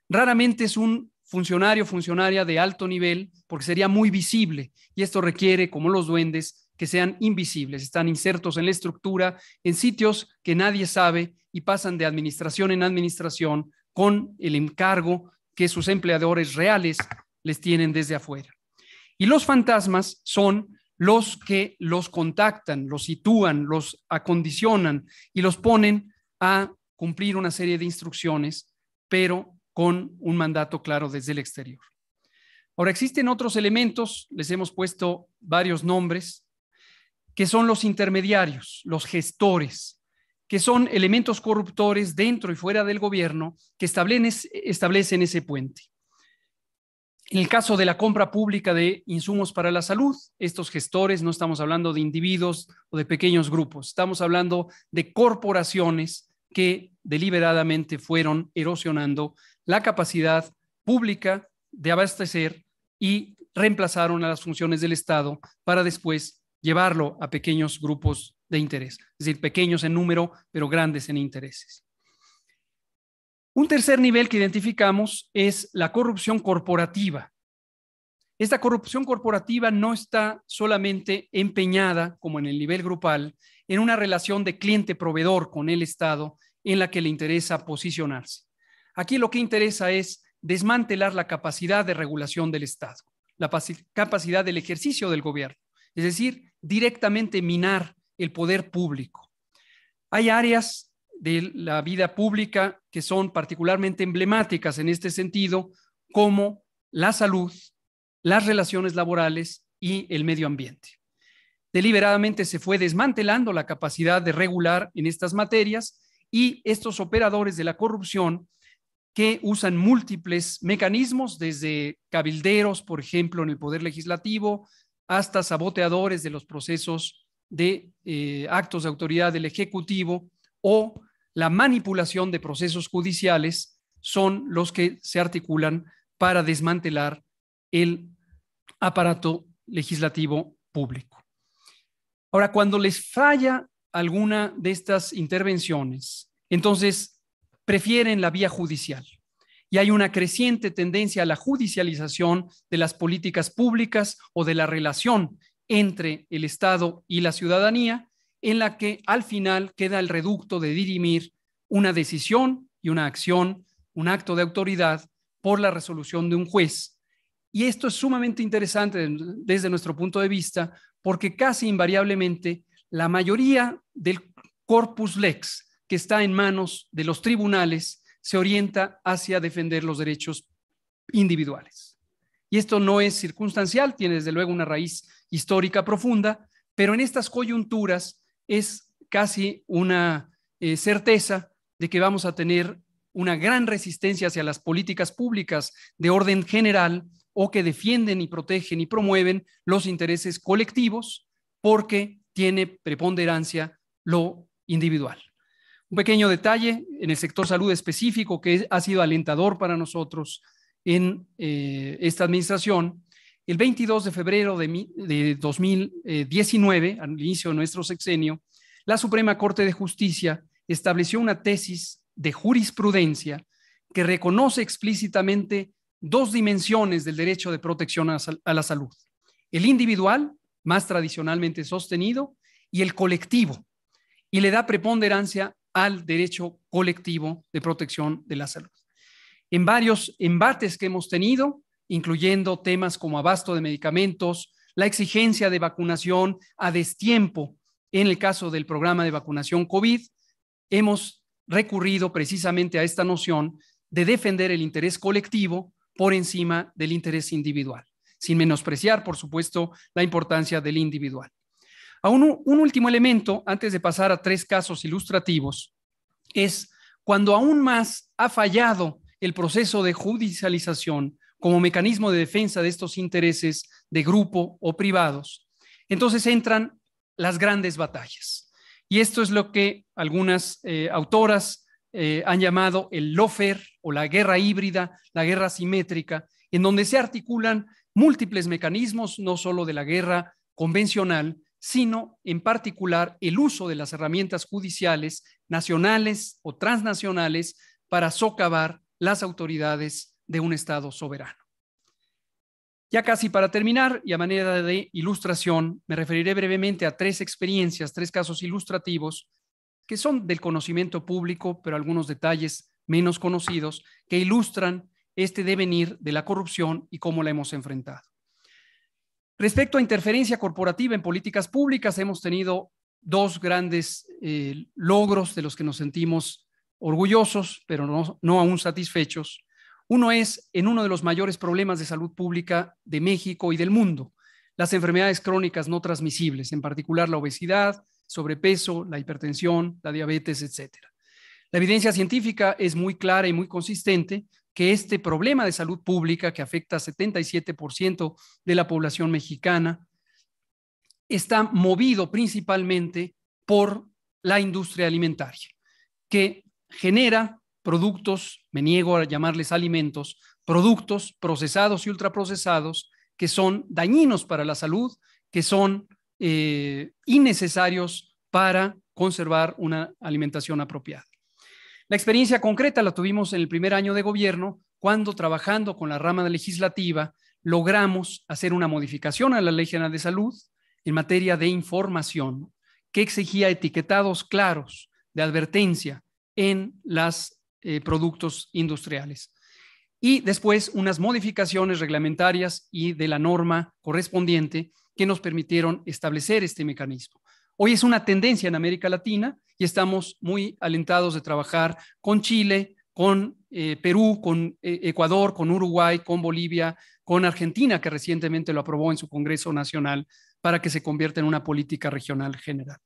Raramente es un funcionario o funcionaria de alto nivel porque sería muy visible y esto requiere, como los duendes, que sean invisibles, están insertos en la estructura, en sitios que nadie sabe y pasan de administración en administración con el encargo que sus empleadores reales les tienen desde afuera. Y los fantasmas son los que los contactan, los sitúan, los acondicionan y los ponen a cumplir una serie de instrucciones, pero con un mandato claro desde el exterior. Ahora, existen otros elementos, les hemos puesto varios nombres, que son los intermediarios, los gestores, que son elementos corruptores dentro y fuera del gobierno que establecen, ese puente. En el caso de la compra pública de insumos para la salud, estos gestores no estamos hablando de individuos o de pequeños grupos, estamos hablando de corporaciones que deliberadamente fueron erosionando la capacidad pública de abastecer y reemplazaron a las funciones del Estado para después llevarlo a pequeños grupos de interés, es decir, pequeños en número, pero grandes en intereses. Un tercer nivel que identificamos es la corrupción corporativa. Esta corrupción corporativa no está solamente empeñada, como en el nivel grupal, en una relación de cliente-proveedor con el Estado en la que le interesa posicionarse. Aquí lo que interesa es desmantelar la capacidad de regulación del Estado, la capacidad del ejercicio del gobierno, es decir, directamente minar el poder público. Hay áreas de la vida pública que son particularmente emblemáticas en este sentido, como la salud, las relaciones laborales y el medio ambiente. Deliberadamente se fue desmantelando la capacidad de regular en estas materias y estos operadores de la corrupción que usan múltiples mecanismos, desde cabilderos, por ejemplo, en el Poder Legislativo, hasta saboteadores de los procesos de eh, actos de autoridad del Ejecutivo o la manipulación de procesos judiciales son los que se articulan para desmantelar el aparato legislativo público. Ahora, cuando les falla alguna de estas intervenciones, entonces prefieren la vía judicial. Y hay una creciente tendencia a la judicialización de las políticas públicas o de la relación entre el Estado y la ciudadanía, en la que al final queda el reducto de dirimir una decisión y una acción, un acto de autoridad por la resolución de un juez. Y esto es sumamente interesante desde nuestro punto de vista porque casi invariablemente la mayoría del corpus lex que está en manos de los tribunales se orienta hacia defender los derechos individuales. Y esto no es circunstancial, tiene desde luego una raíz histórica profunda, pero en estas coyunturas es casi una eh, certeza de que vamos a tener una gran resistencia hacia las políticas públicas de orden general o que defienden y protegen y promueven los intereses colectivos porque tiene preponderancia lo individual. Un pequeño detalle en el sector salud específico que ha sido alentador para nosotros en eh, esta administración el 22 de febrero de, 2019, al inicio de nuestro sexenio, la Suprema Corte de Justicia estableció una tesis de jurisprudencia que reconoce explícitamente dos dimensiones del derecho de protección a la salud. El individual, más tradicionalmente sostenido, y el colectivo, y le da preponderancia al derecho colectivo de protección de la salud. En varios embates que hemos tenido, incluyendo temas como abasto de medicamentos, la exigencia de vacunación a destiempo. En el caso del programa de vacunación COVID, hemos recurrido precisamente a esta noción de defender el interés colectivo por encima del interés individual, sin menospreciar, por supuesto, la importancia del individual. Aún un, último elemento, antes de pasar a tres casos ilustrativos, es cuando aún más ha fallado el proceso de judicialización como mecanismo de defensa de estos intereses de grupo o privados, entonces entran las grandes batallas. Y esto es lo que algunas eh, autoras eh, han llamado el lofer o la guerra híbrida, la guerra simétrica, en donde se articulan múltiples mecanismos, no solo de la guerra convencional, sino en particular el uso de las herramientas judiciales nacionales o transnacionales para socavar las autoridades de un Estado soberano. Ya casi para terminar, y a manera de ilustración, me referiré brevemente a tres experiencias, tres casos ilustrativos que son del conocimiento público, pero algunos detalles menos conocidos que ilustran este devenir de la corrupción y cómo la hemos enfrentado. Respecto a interferencia corporativa en políticas públicas, hemos tenido dos grandes eh, logros de los que nos sentimos orgullosos, pero no aún satisfechos. Uno es en uno de los mayores problemas de salud pública de México y del mundo, las enfermedades crónicas no transmisibles, en particular la obesidad, sobrepeso, la hipertensión, la diabetes, etc. La evidencia científica es muy clara y muy consistente que este problema de salud pública que afecta a 77% de la población mexicana está movido principalmente por la industria alimentaria, que genera productos, me niego a llamarles alimentos, productos procesados y ultraprocesados que son dañinos para la salud, que son eh, innecesarios para conservar una alimentación apropiada. La experiencia concreta la tuvimos en el primer año de gobierno, cuando trabajando con la rama legislativa logramos hacer una modificación a la Ley General de Salud en materia de información que exigía etiquetados claros de advertencia en las eh, productos industriales. Y después unas modificaciones reglamentarias y de la norma correspondiente que nos permitieron establecer este mecanismo. Hoy es una tendencia en América Latina y estamos muy alentados de trabajar con Chile, con eh, Perú, con eh, Ecuador, con Uruguay, con Bolivia, con Argentina, que recientemente lo aprobó en su Congreso Nacional para que se convierta en una política regional general.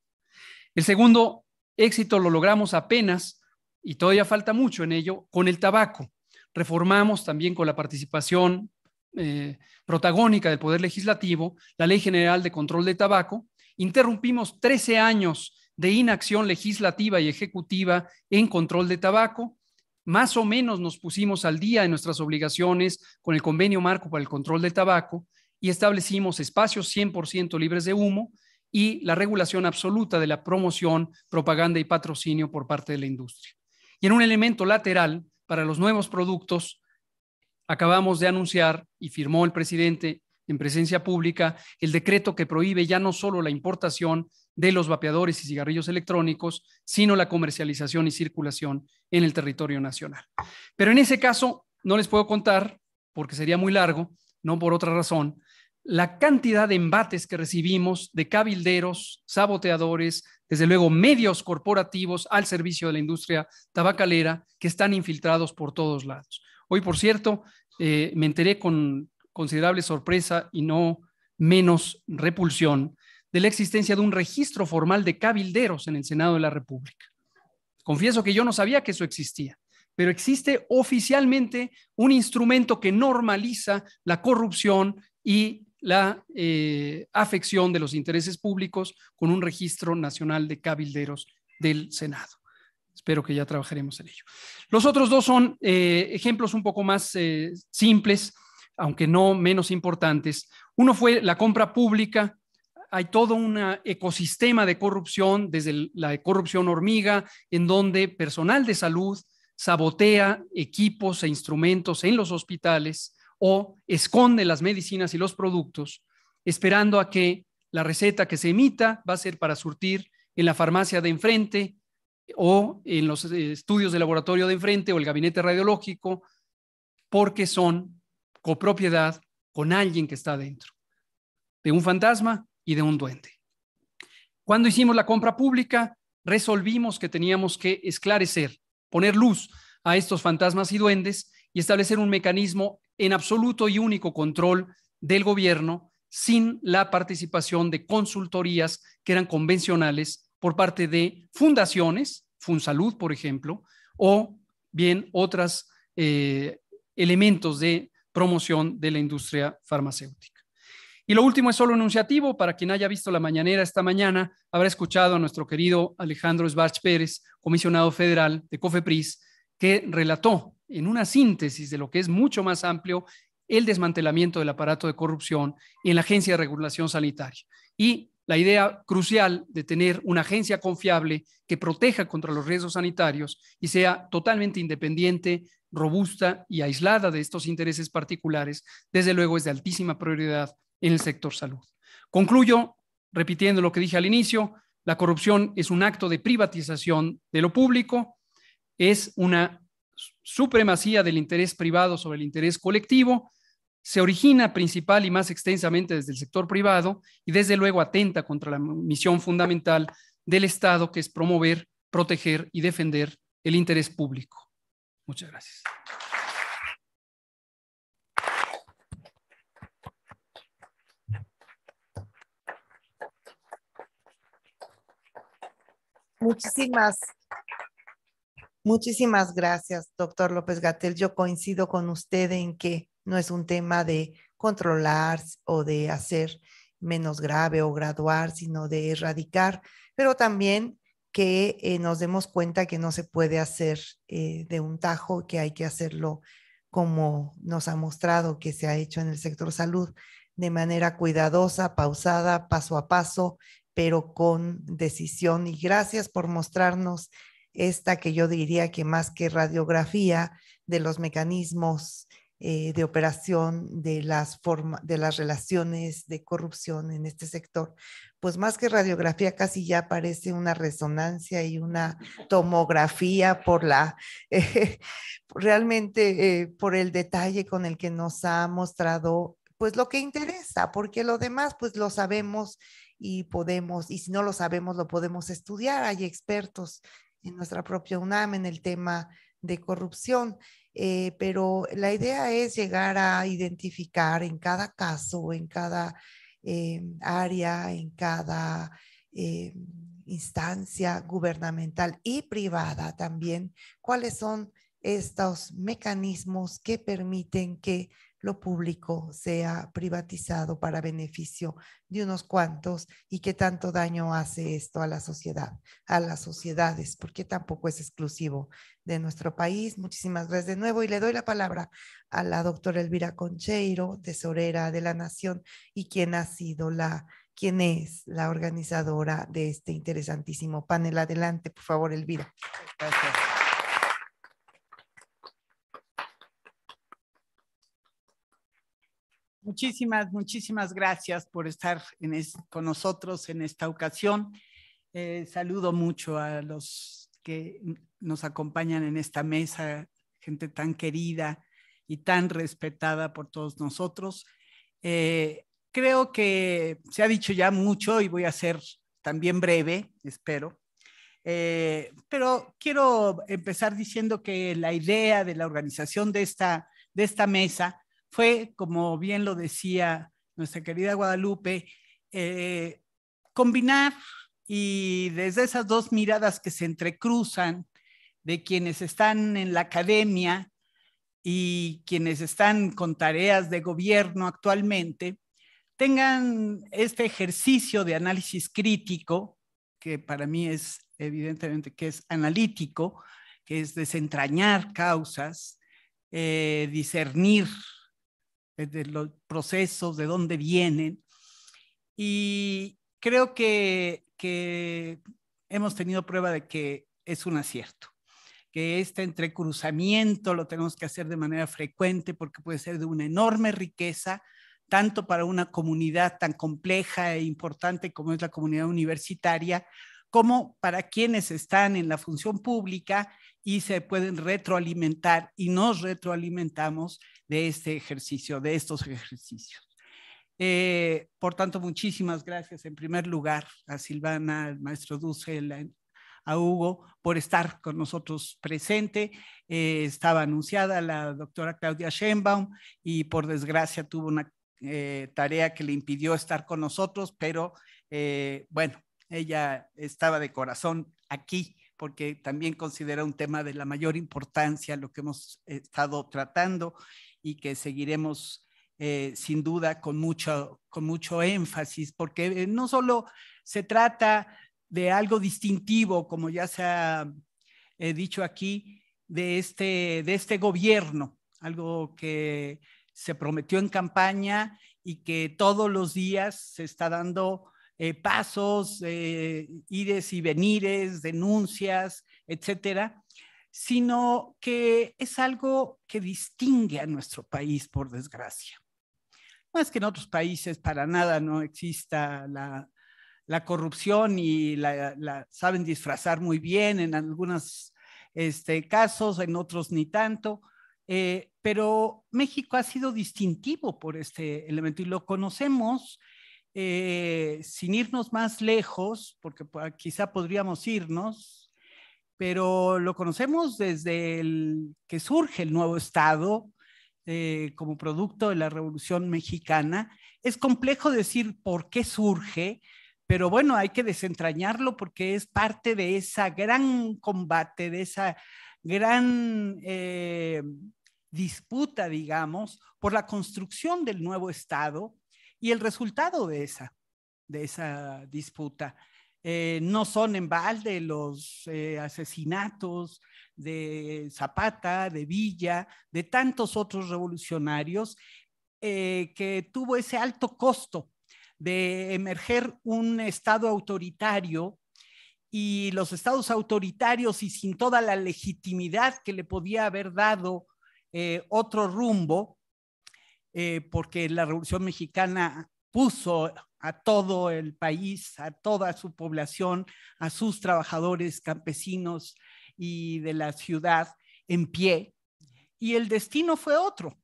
El segundo éxito lo logramos apenas y todavía falta mucho en ello, con el tabaco. Reformamos también con la participación eh, protagónica del Poder Legislativo la Ley General de Control de Tabaco. Interrumpimos 13 años de inacción legislativa y ejecutiva en control de tabaco. Más o menos nos pusimos al día en nuestras obligaciones con el convenio marco para el control del tabaco y establecimos espacios 100% libres de humo y la regulación absoluta de la promoción, propaganda y patrocinio por parte de la industria. Y en un elemento lateral para los nuevos productos, acabamos de anunciar y firmó el presidente en presencia pública el decreto que prohíbe ya no solo la importación de los vapeadores y cigarrillos electrónicos, sino la comercialización y circulación en el territorio nacional. Pero en ese caso no les puedo contar porque sería muy largo, no por otra razón, la cantidad de embates que recibimos de cabilderos, saboteadores, desde luego medios corporativos al servicio de la industria tabacalera que están infiltrados por todos lados. Hoy, por cierto, eh, me enteré con considerable sorpresa y no menos repulsión de la existencia de un registro formal de cabilderos en el Senado de la República. Confieso que yo no sabía que eso existía pero existe oficialmente un instrumento que normaliza la corrupción y la eh, afección de los intereses públicos con un registro nacional de cabilderos del Senado. Espero que ya trabajaremos en ello. Los otros dos son eh, ejemplos un poco más eh, simples, aunque no menos importantes. Uno fue la compra pública. Hay todo un ecosistema de corrupción, desde la corrupción hormiga, en donde personal de salud sabotea equipos e instrumentos en los hospitales, o esconde las medicinas y los productos, esperando a que la receta que se emita va a ser para surtir en la farmacia de enfrente o en los eh, estudios de laboratorio de enfrente o el gabinete radiológico, porque son copropiedad con alguien que está dentro, de un fantasma y de un duende. Cuando hicimos la compra pública, resolvimos que teníamos que esclarecer, poner luz a estos fantasmas y duendes y establecer un mecanismo en absoluto y único control del gobierno sin la participación de consultorías que eran convencionales por parte de fundaciones, Funsalud, por ejemplo, o bien otros eh, elementos de promoción de la industria farmacéutica. Y lo último es solo enunciativo. Para quien haya visto la mañanera esta mañana, habrá escuchado a nuestro querido Alejandro Esbarch Pérez, comisionado federal de COFEPRIS, que relató en una síntesis de lo que es mucho más amplio el desmantelamiento del aparato de corrupción en la Agencia de Regulación Sanitaria. Y la idea crucial de tener una agencia confiable que proteja contra los riesgos sanitarios y sea totalmente independiente, robusta y aislada de estos intereses particulares, desde luego es de altísima prioridad en el sector salud. Concluyo repitiendo lo que dije al inicio, la corrupción es un acto de privatización de lo público, es una supremacía del interés privado sobre el interés colectivo, se origina principal y más extensamente desde el sector privado y desde luego atenta contra la misión fundamental del Estado, que es promover, proteger y defender el interés público. Muchas gracias. Muchísimas Muchísimas gracias, doctor López Gatel. Yo coincido con usted en que no es un tema de controlar o de hacer menos grave o graduar, sino de erradicar, pero también que eh, nos demos cuenta que no se puede hacer eh, de un tajo, que hay que hacerlo como nos ha mostrado que se ha hecho en el sector salud, de manera cuidadosa, pausada, paso a paso, pero con decisión. Y gracias por mostrarnos esta que yo diría que más que radiografía de los mecanismos eh, de operación de las, de las relaciones de corrupción en este sector, pues más que radiografía casi ya parece una resonancia y una tomografía por la, eh, realmente eh, por el detalle con el que nos ha mostrado pues lo que interesa, porque lo demás pues lo sabemos y podemos, y si no lo sabemos, lo podemos estudiar. Hay expertos en nuestra propia UNAM en el tema de corrupción. Eh, pero la idea es llegar a identificar en cada caso, en cada eh, área, en cada eh, instancia gubernamental y privada también, cuáles son estos mecanismos que permiten que lo público sea privatizado para beneficio de unos cuantos y qué tanto daño hace esto a la sociedad, a las sociedades, porque tampoco es exclusivo de nuestro país. Muchísimas gracias de nuevo y le doy la palabra a la doctora Elvira Concheiro, tesorera de la Nación y quien ha sido la quien es la organizadora de este interesantísimo panel. Adelante, por favor, Elvira. Gracias. Muchísimas, muchísimas gracias por estar con nosotros en esta ocasión. Eh, saludo mucho a los que nos acompañan en esta mesa, gente tan querida y tan respetada por todos nosotros. Eh, creo que se ha dicho ya mucho y voy a ser también breve, espero. Eh, pero quiero empezar diciendo que la idea de la organización de esta, de esta mesa fue, como bien lo decía nuestra querida Guadalupe, eh, combinar y desde esas dos miradas que se entrecruzan de quienes están en la academia y quienes están con tareas de gobierno actualmente, tengan este ejercicio de análisis crítico, que para mí es evidentemente que es analítico, que es desentrañar causas, eh, discernir eh, de los procesos, de dónde vienen. Y creo que, que hemos tenido prueba de que es un acierto, que este entrecruzamiento lo tenemos que hacer de manera frecuente porque puede ser de una enorme riqueza, tanto para una comunidad tan compleja e importante como es la comunidad universitaria, como para quienes están en la función pública y se pueden retroalimentar y nos retroalimentamos de este ejercicio, de estos ejercicios. Eh, por tanto, muchísimas gracias en primer lugar a Silvana, al maestro Dussel, a Hugo por estar con nosotros presente. Eh, estaba anunciada la doctora Claudia Schenbaum y por desgracia tuvo una eh, tarea que le impidió estar con nosotros, pero bueno, ella estaba de corazón aquí porque también considera un tema de la mayor importancia lo que hemos estado tratando y que seguiremos eh, sin duda con mucho, con mucho énfasis, porque eh, no solo se trata de algo distintivo, como ya se ha eh, dicho aquí, de este, de este gobierno, algo que se prometió en campaña y que todos los días se está dando eh, pasos, eh, ires y venires, denuncias, etcétera, sino que es algo que distingue a nuestro país, por desgracia. No es que en otros países para nada no exista la, corrupción y la, saben disfrazar muy bien en algunos este, casos, en otros ni tanto, eh, pero México ha sido distintivo por este elemento y lo conocemos eh, sin irnos más lejos, porque quizá podríamos irnos, pero lo conocemos desde el que surge el nuevo Estado eh, como producto de la Revolución Mexicana. Es complejo decir por qué surge, pero bueno, hay que desentrañarlo porque es parte de ese gran combate, de esa gran eh, disputa, digamos, por la construcción del nuevo Estado y el resultado de esa, de esa disputa. Eh, no son en balde los eh, asesinatos de Zapata, de Villa, de tantos otros revolucionarios eh, que tuvo ese alto costo de emerger un Estado autoritario y los estados autoritarios y sin toda la legitimidad que le podía haber dado otro rumbo, eh, porque la Revolución Mexicana puso a todo el país, a toda su población, a sus trabajadores campesinos y de la ciudad en pie. Y el destino fue otro.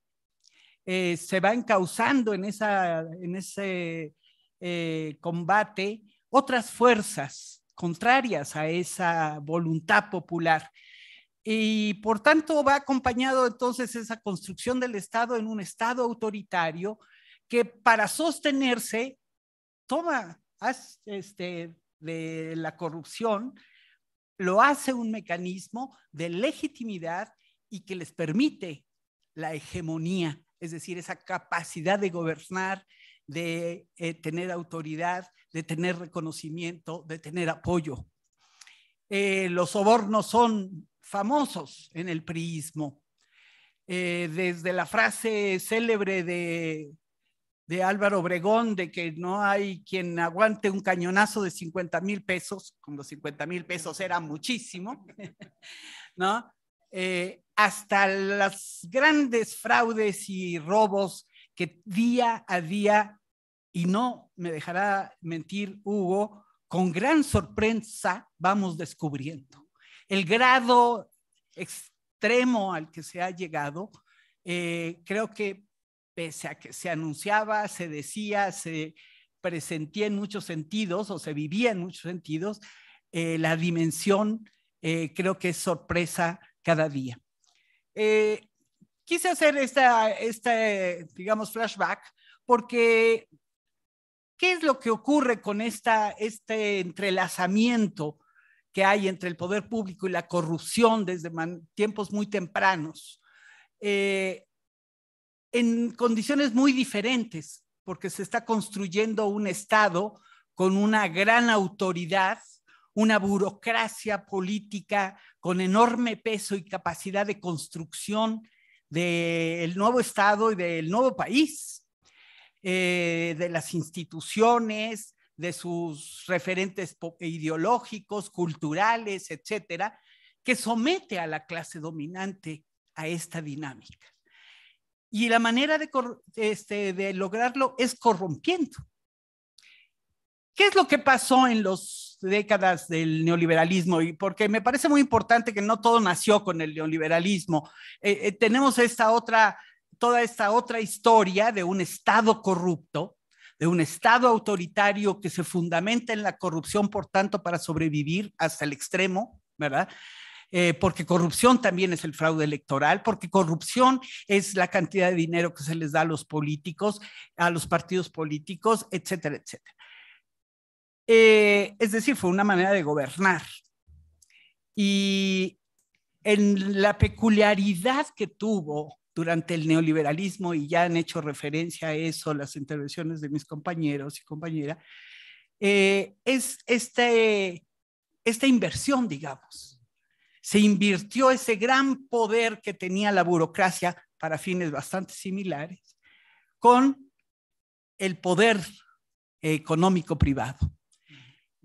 Eh, se van causando en, ese eh, combate otras fuerzas contrarias a esa voluntad popular. Y por tanto va acompañado entonces esa construcción del Estado en un Estado autoritario que para sostenerse toma este, de la corrupción, lo hace un mecanismo de legitimidad y que les permite la hegemonía, es decir, esa capacidad de gobernar, de eh, tener autoridad, de tener reconocimiento, de tener apoyo. Eh, los sobornos son famosos en el priismo. Eh, desde la frase célebre de, de, Álvaro Obregón de que no hay quien aguante un cañonazo de 50 mil pesos, cuando 50 mil pesos era muchísimo, ¿no? Eh, hasta las grandes fraudes y robos que día a día, y no me dejará mentir Hugo, con gran sorpresa vamos descubriendo el grado extremo al que se ha llegado, eh, creo que pese a que se anunciaba, se decía, se presentía en muchos sentidos o se vivía en muchos sentidos, eh, la dimensión eh, creo que es sorpresa cada día. quise hacer esta, este, digamos, flashback porque ¿qué es lo que ocurre con esta, este entrelazamiento que hay entre el poder público y la corrupción desde tiempos muy tempranos, eh, en condiciones muy diferentes, porque se está construyendo un Estado con una gran autoridad, una burocracia política con enorme peso y capacidad de construcción del nuevo Estado y del nuevo país, eh, de las instituciones, de sus referentes e ideológicos, culturales, etcétera, que somete a la clase dominante a esta dinámica. Y la manera de, este, lograrlo es corrompiendo. ¿Qué es lo que pasó en las décadas del neoliberalismo? Y porque me parece muy importante que no todo nació con el neoliberalismo. Eh, eh, tenemos toda esta otra historia de un Estado corrupto de un Estado autoritario que se fundamenta en la corrupción, por tanto, para sobrevivir hasta el extremo, ¿verdad? Eh, porque corrupción también es el fraude electoral, porque corrupción es la cantidad de dinero que se les da a los políticos, a los partidos políticos, etcétera, etcétera. Eh, es decir, fue una manera de gobernar. Y en la peculiaridad que tuvo durante el neoliberalismo, y ya han hecho referencia a eso las intervenciones de mis compañeros y compañeras, eh, es este, esta inversión, digamos. Se invirtió ese gran poder que tenía la burocracia para fines bastante similares con el poder económico privado.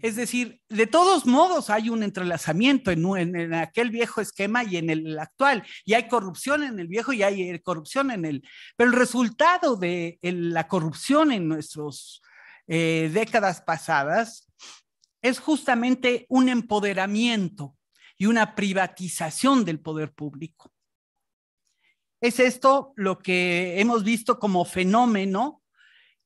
Es decir, de todos modos hay un entrelazamiento en, aquel viejo esquema y en el actual, y hay corrupción en el viejo y hay eh, corrupción en el... Pero el resultado de la corrupción en nuestras eh, décadas pasadas es justamente un empoderamiento y una privatización del poder público. Es esto lo que hemos visto como fenómeno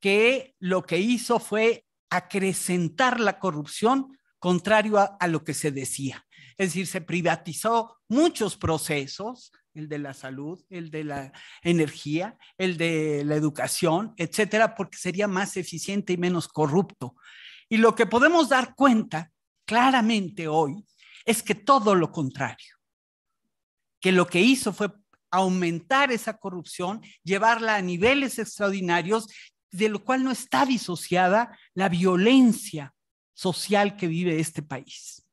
que lo que hizo fue acrecentar la corrupción, contrario a, lo que se decía. Es decir, se privatizó muchos procesos, el de la salud, el de la energía, el de la educación, etcétera, porque sería más eficiente y menos corrupto. Y lo que podemos dar cuenta claramente hoy es que todo lo contrario, que lo que hizo fue aumentar esa corrupción, llevarla a niveles extraordinarios de lo cual no está disociada la violencia social que vive este país.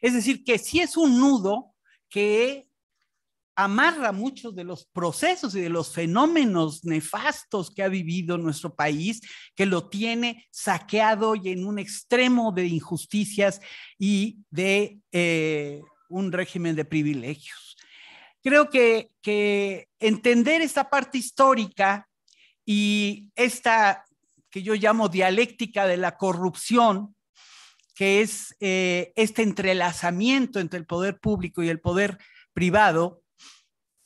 Es decir, que sí es un nudo que amarra muchos de los procesos y de los fenómenos nefastos que ha vivido nuestro país, que lo tiene saqueado y en un extremo de injusticias y de eh, un régimen de privilegios. Creo que, que entender esta parte histórica y esta que yo llamo dialéctica de la corrupción, que es eh, este entrelazamiento entre el poder público y el poder privado,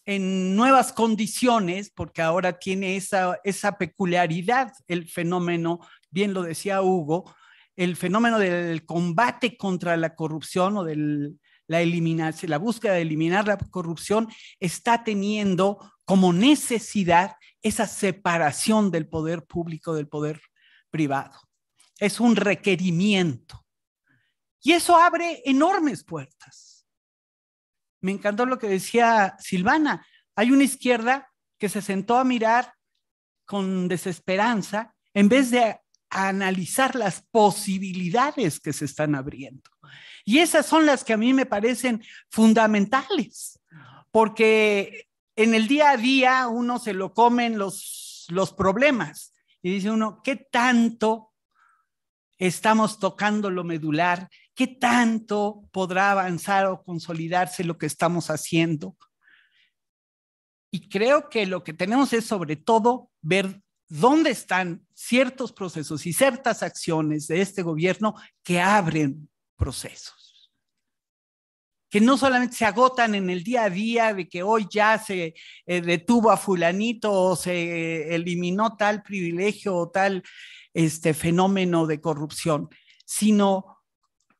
en nuevas condiciones, porque ahora tiene esa, esa peculiaridad el fenómeno, bien lo decía Hugo, el fenómeno del combate contra la corrupción o de la la búsqueda de eliminar la corrupción está teniendo como necesidad esa separación del poder público del poder privado. Es un requerimiento. Y eso abre enormes puertas. Me encantó lo que decía Silvana. Hay una izquierda que se sentó a mirar con desesperanza en vez de analizar las posibilidades que se están abriendo. Y esas son las que a mí me parecen fundamentales, porque en el día a día uno se lo comen los, problemas y dice uno, ¿qué tanto estamos tocando lo medular? ¿Qué tanto podrá avanzar o consolidarse lo que estamos haciendo? Y creo que lo que tenemos es sobre todo ver dónde están ciertos procesos y ciertas acciones de este gobierno que abren procesos que no solamente se agotan en el día a día de que hoy ya se eh, detuvo a fulanito o se eh, eliminó tal privilegio o tal este fenómeno de corrupción, sino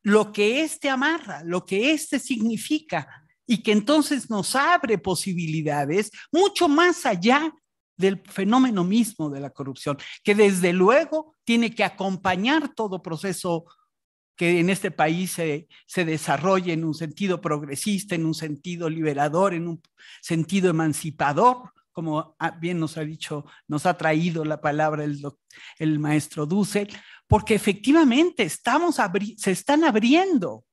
lo que éste amarra, lo que éste significa y que entonces nos abre posibilidades mucho más allá del fenómeno mismo de la corrupción, que desde luego tiene que acompañar todo proceso que en este país se, desarrolle en un sentido progresista, en un sentido liberador, en un sentido emancipador, como bien nos ha dicho, nos ha traído la palabra el, el maestro Dussel, porque efectivamente estamos se están abriendo,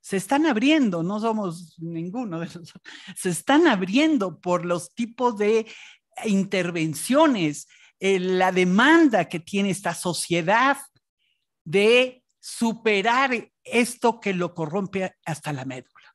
se están abriendo, no somos ninguno de esos, se están abriendo por los tipos de intervenciones, eh, la demanda que tiene esta sociedad de superar esto que lo corrompe hasta la médula,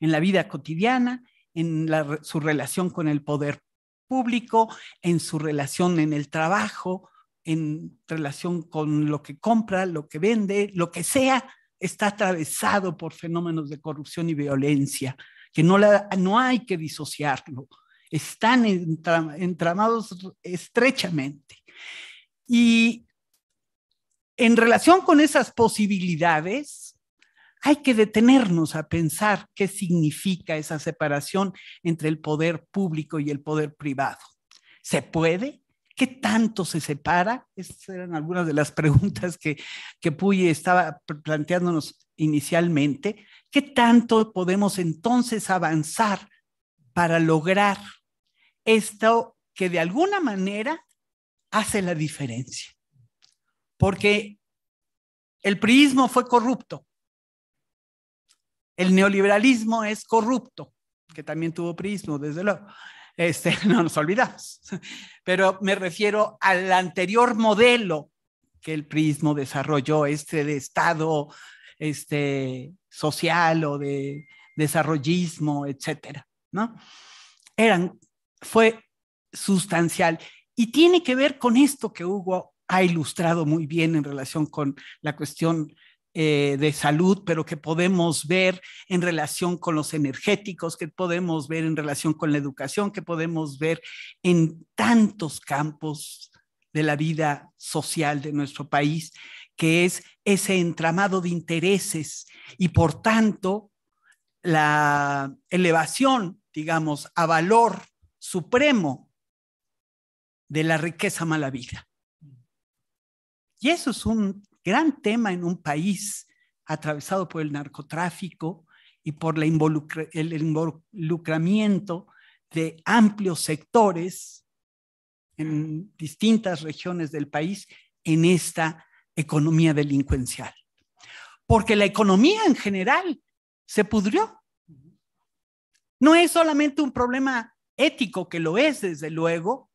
en la vida cotidiana, en su relación con el poder público, en su relación en el trabajo, en relación con lo que compra, lo que vende, lo que sea, está atravesado por fenómenos de corrupción y violencia, que no, la, no hay que disociarlo, están entramados estrechamente. Y en relación con esas posibilidades, hay que detenernos a pensar qué significa esa separación entre el poder público y el poder privado. ¿Se puede? ¿Qué tanto se separa? Estas eran algunas de las preguntas que, que Puy estaba planteándonos inicialmente. ¿Qué tanto podemos entonces avanzar para lograr esto que de alguna manera hace la diferencia? porque el prismo fue corrupto. El neoliberalismo es corrupto, que también tuvo priismo, desde luego. Este, no nos olvidamos. Pero me refiero al anterior modelo que el priismo desarrolló, este de Estado este, social o de desarrollismo, etcétera, ¿no? Eran, fue sustancial. Y tiene que ver con esto que hubo ha ilustrado muy bien en relación con la cuestión eh, de salud, pero que podemos ver en relación con los energéticos, que podemos ver en relación con la educación, que podemos ver en tantos campos de la vida social de nuestro país, que es ese entramado de intereses y por tanto la elevación, digamos, a valor supremo de la riqueza mala vida. Y eso es un gran tema en un país atravesado por el narcotráfico y por el involucramiento de amplios sectores en distintas regiones del país en esta economía delincuencial. Porque la economía en general se pudrió. No es solamente un problema ético, que lo es desde luego,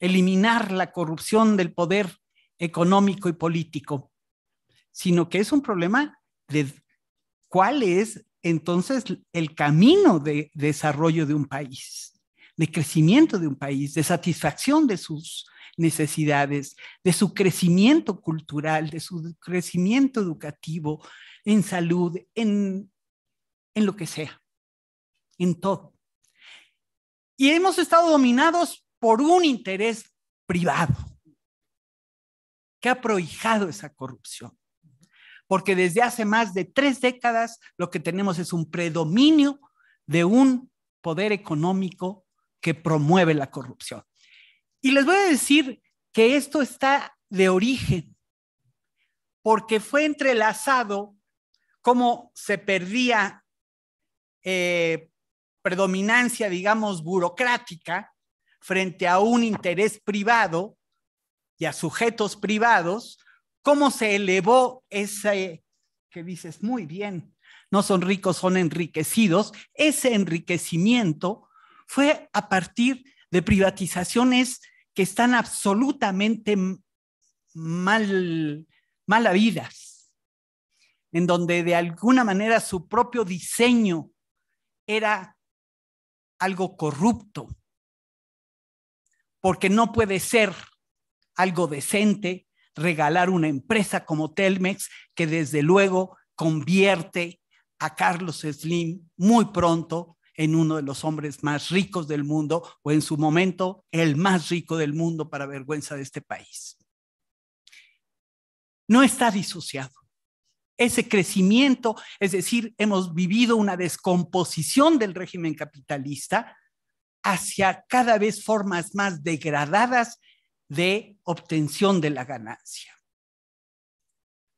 eliminar la corrupción del poder económico y político, sino que es un problema de cuál es entonces el camino de desarrollo de un país, de crecimiento de un país, de satisfacción de sus necesidades, de su crecimiento cultural, de su crecimiento educativo, en salud, en, en lo que sea, en todo. Y hemos estado dominados por un interés privado que ha prohijado esa corrupción. Porque desde hace más de tres décadas lo que tenemos es un predominio de un poder económico que promueve la corrupción. Y les voy a decir que esto está de origen, porque fue entrelazado cómo se perdía eh, predominancia, digamos, burocrática frente a un interés privado y a sujetos privados, cómo se elevó ese, que dices, muy bien, no son ricos, son enriquecidos, ese enriquecimiento fue a partir de privatizaciones que están absolutamente mal, mal habidas, en donde de alguna manera su propio diseño era algo corrupto, porque no puede ser algo decente, regalar una empresa como Telmex, que desde luego convierte a Carlos Slim muy pronto en uno de los hombres más ricos del mundo o en su momento el más rico del mundo para vergüenza de este país. No está disociado. Ese crecimiento, es decir, hemos vivido una descomposición del régimen capitalista hacia cada vez formas más degradadas de obtención de la ganancia.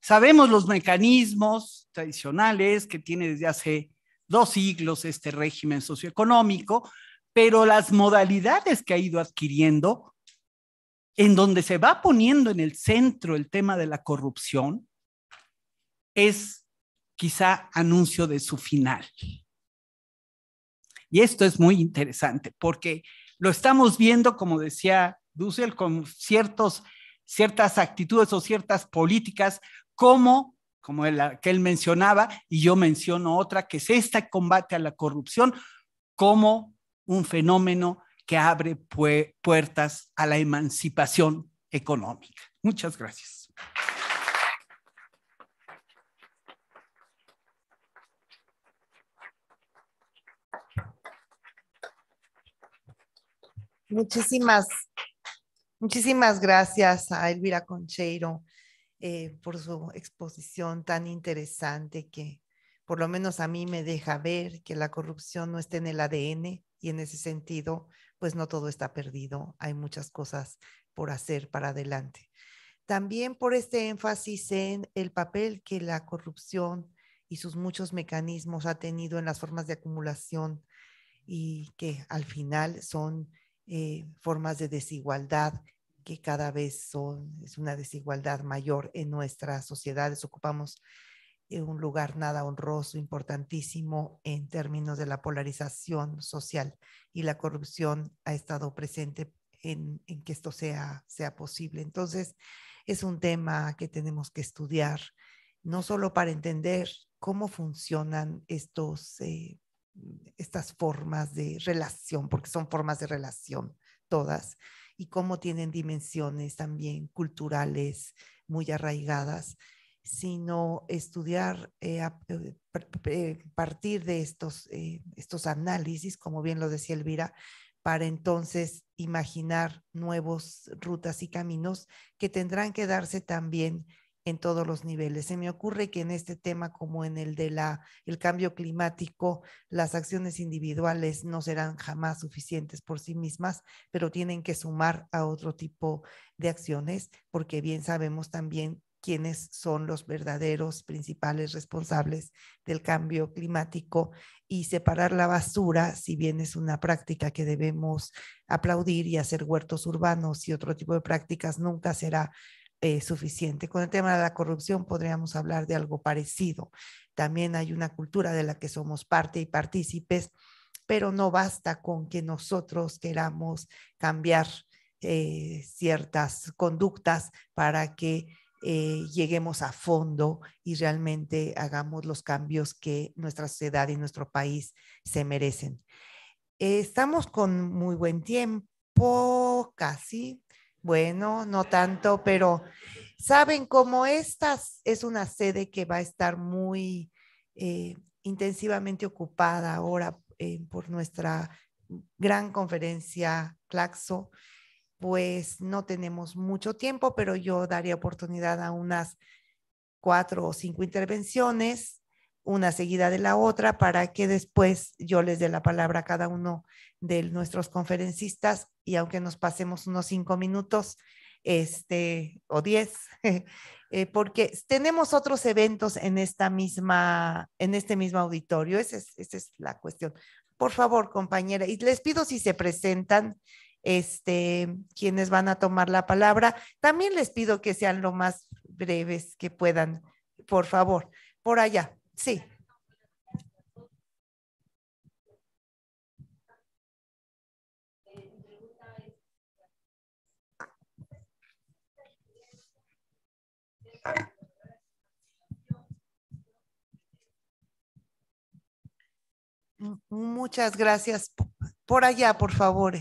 Sabemos los mecanismos tradicionales que tiene desde hace dos siglos este régimen socioeconómico, pero las modalidades que ha ido adquiriendo, en donde se va poniendo en el centro el tema de la corrupción, es quizá anuncio de su final. Y esto es muy interesante porque lo estamos viendo, como decía Dussel con ciertos, ciertas actitudes o ciertas políticas, como, como el, que él mencionaba, y yo menciono otra, que es esta combate a la corrupción como un fenómeno que abre puertas a la emancipación económica. Muchas gracias. Muchísimas Muchísimas gracias a Elvira Concheiro eh, por su exposición tan interesante que por lo menos a mí me deja ver que la corrupción no está en el ADN y en ese sentido, pues no todo está perdido, hay muchas cosas por hacer para adelante. También por este énfasis en el papel que la corrupción y sus muchos mecanismos ha tenido en las formas de acumulación y que al final son eh, formas de desigualdad que cada vez son, es una desigualdad mayor en nuestras sociedades. Ocupamos eh, un lugar nada honroso, importantísimo en términos de la polarización social y la corrupción ha estado presente en, en que esto sea, sea posible. Entonces, es un tema que tenemos que estudiar, no solo para entender cómo funcionan estos, eh, estas formas de relación, porque son formas de relación todas, y cómo tienen dimensiones también culturales muy arraigadas, sino estudiar, eh, a, eh, eh, partir de estos, estos análisis, como bien lo decía Elvira, para entonces imaginar nuevos rutas y caminos que tendrán que darse también en todos los niveles. Se me ocurre que en este tema, como en el de la, el cambio climático, las acciones individuales no serán jamás suficientes por sí mismas, pero tienen que sumar a otro tipo de acciones, porque bien sabemos también quiénes son los verdaderos principales responsables del cambio climático y separar la basura, si bien es una práctica que debemos aplaudir y hacer huertos urbanos y otro tipo de prácticas, nunca será eh, suficiente. Con el tema de la corrupción podríamos hablar de algo parecido. También hay una cultura de la que somos parte y partícipes, pero no basta con que nosotros queramos cambiar eh, ciertas conductas para que eh, lleguemos a fondo y realmente hagamos los cambios que nuestra sociedad y nuestro país se merecen. estamos con muy buen tiempo, casi bueno, no tanto, pero saben como esta es una sede que va a estar muy eh, intensivamente ocupada ahora eh, por nuestra gran conferencia Claxo, pues no tenemos mucho tiempo, pero yo daría oportunidad a unas cuatro o cinco intervenciones una seguida de la otra para que después yo les dé la palabra a cada uno de nuestros conferencistas y aunque nos pasemos unos cinco minutos este, o diez, eh, porque tenemos otros eventos en, esta misma, en este mismo auditorio. Esa es, esa es la cuestión. Por favor, compañera, y les pido si se presentan este, quienes van a tomar la palabra. También les pido que sean lo más breves que puedan, por favor. Por allá. Sí. Muchas gracias. Por allá, por favor.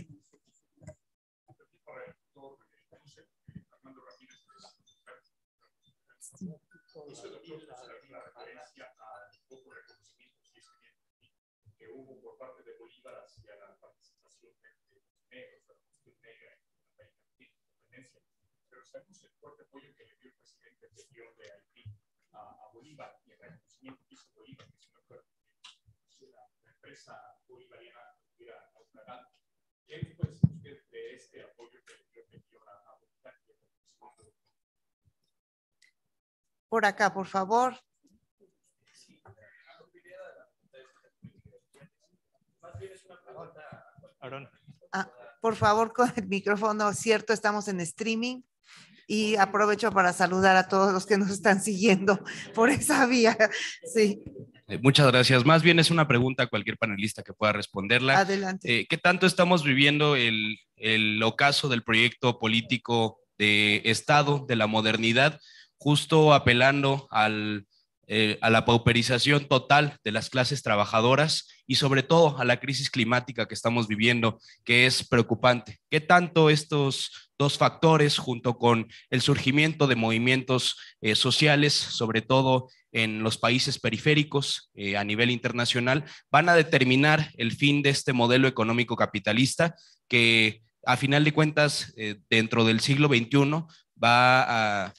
sabemos el fuerte apoyo que le dio el presidente anterior de Haití a, a, Bolívar y el reconocimiento que hizo Bolívar, que es una, empresa bolivariana que hubiera naufragado. ¿Qué puede decir usted de este apoyo que le dio anterior a, a Bolívar y el reconocimiento Por acá, por favor. Ah, por favor, con el micrófono cierto, estamos en streaming y aprovecho para saludar a todos los que nos están siguiendo por esa vía. Sí. Eh, muchas gracias. Más bien es una pregunta a cualquier panelista que pueda responderla. Adelante. Eh, ¿Qué tanto estamos viviendo el, el ocaso del proyecto político de Estado, de la modernidad, justo apelando al eh, a la pauperización total de las clases trabajadoras y sobre todo a la crisis climática que estamos viviendo, que es preocupante. ¿Qué tanto estos dos factores, junto con el surgimiento de movimientos eh, sociales, sobre todo en los países periféricos eh, a nivel internacional, van a determinar el fin de este modelo económico capitalista que a final de cuentas, dentro del siglo XXI, va a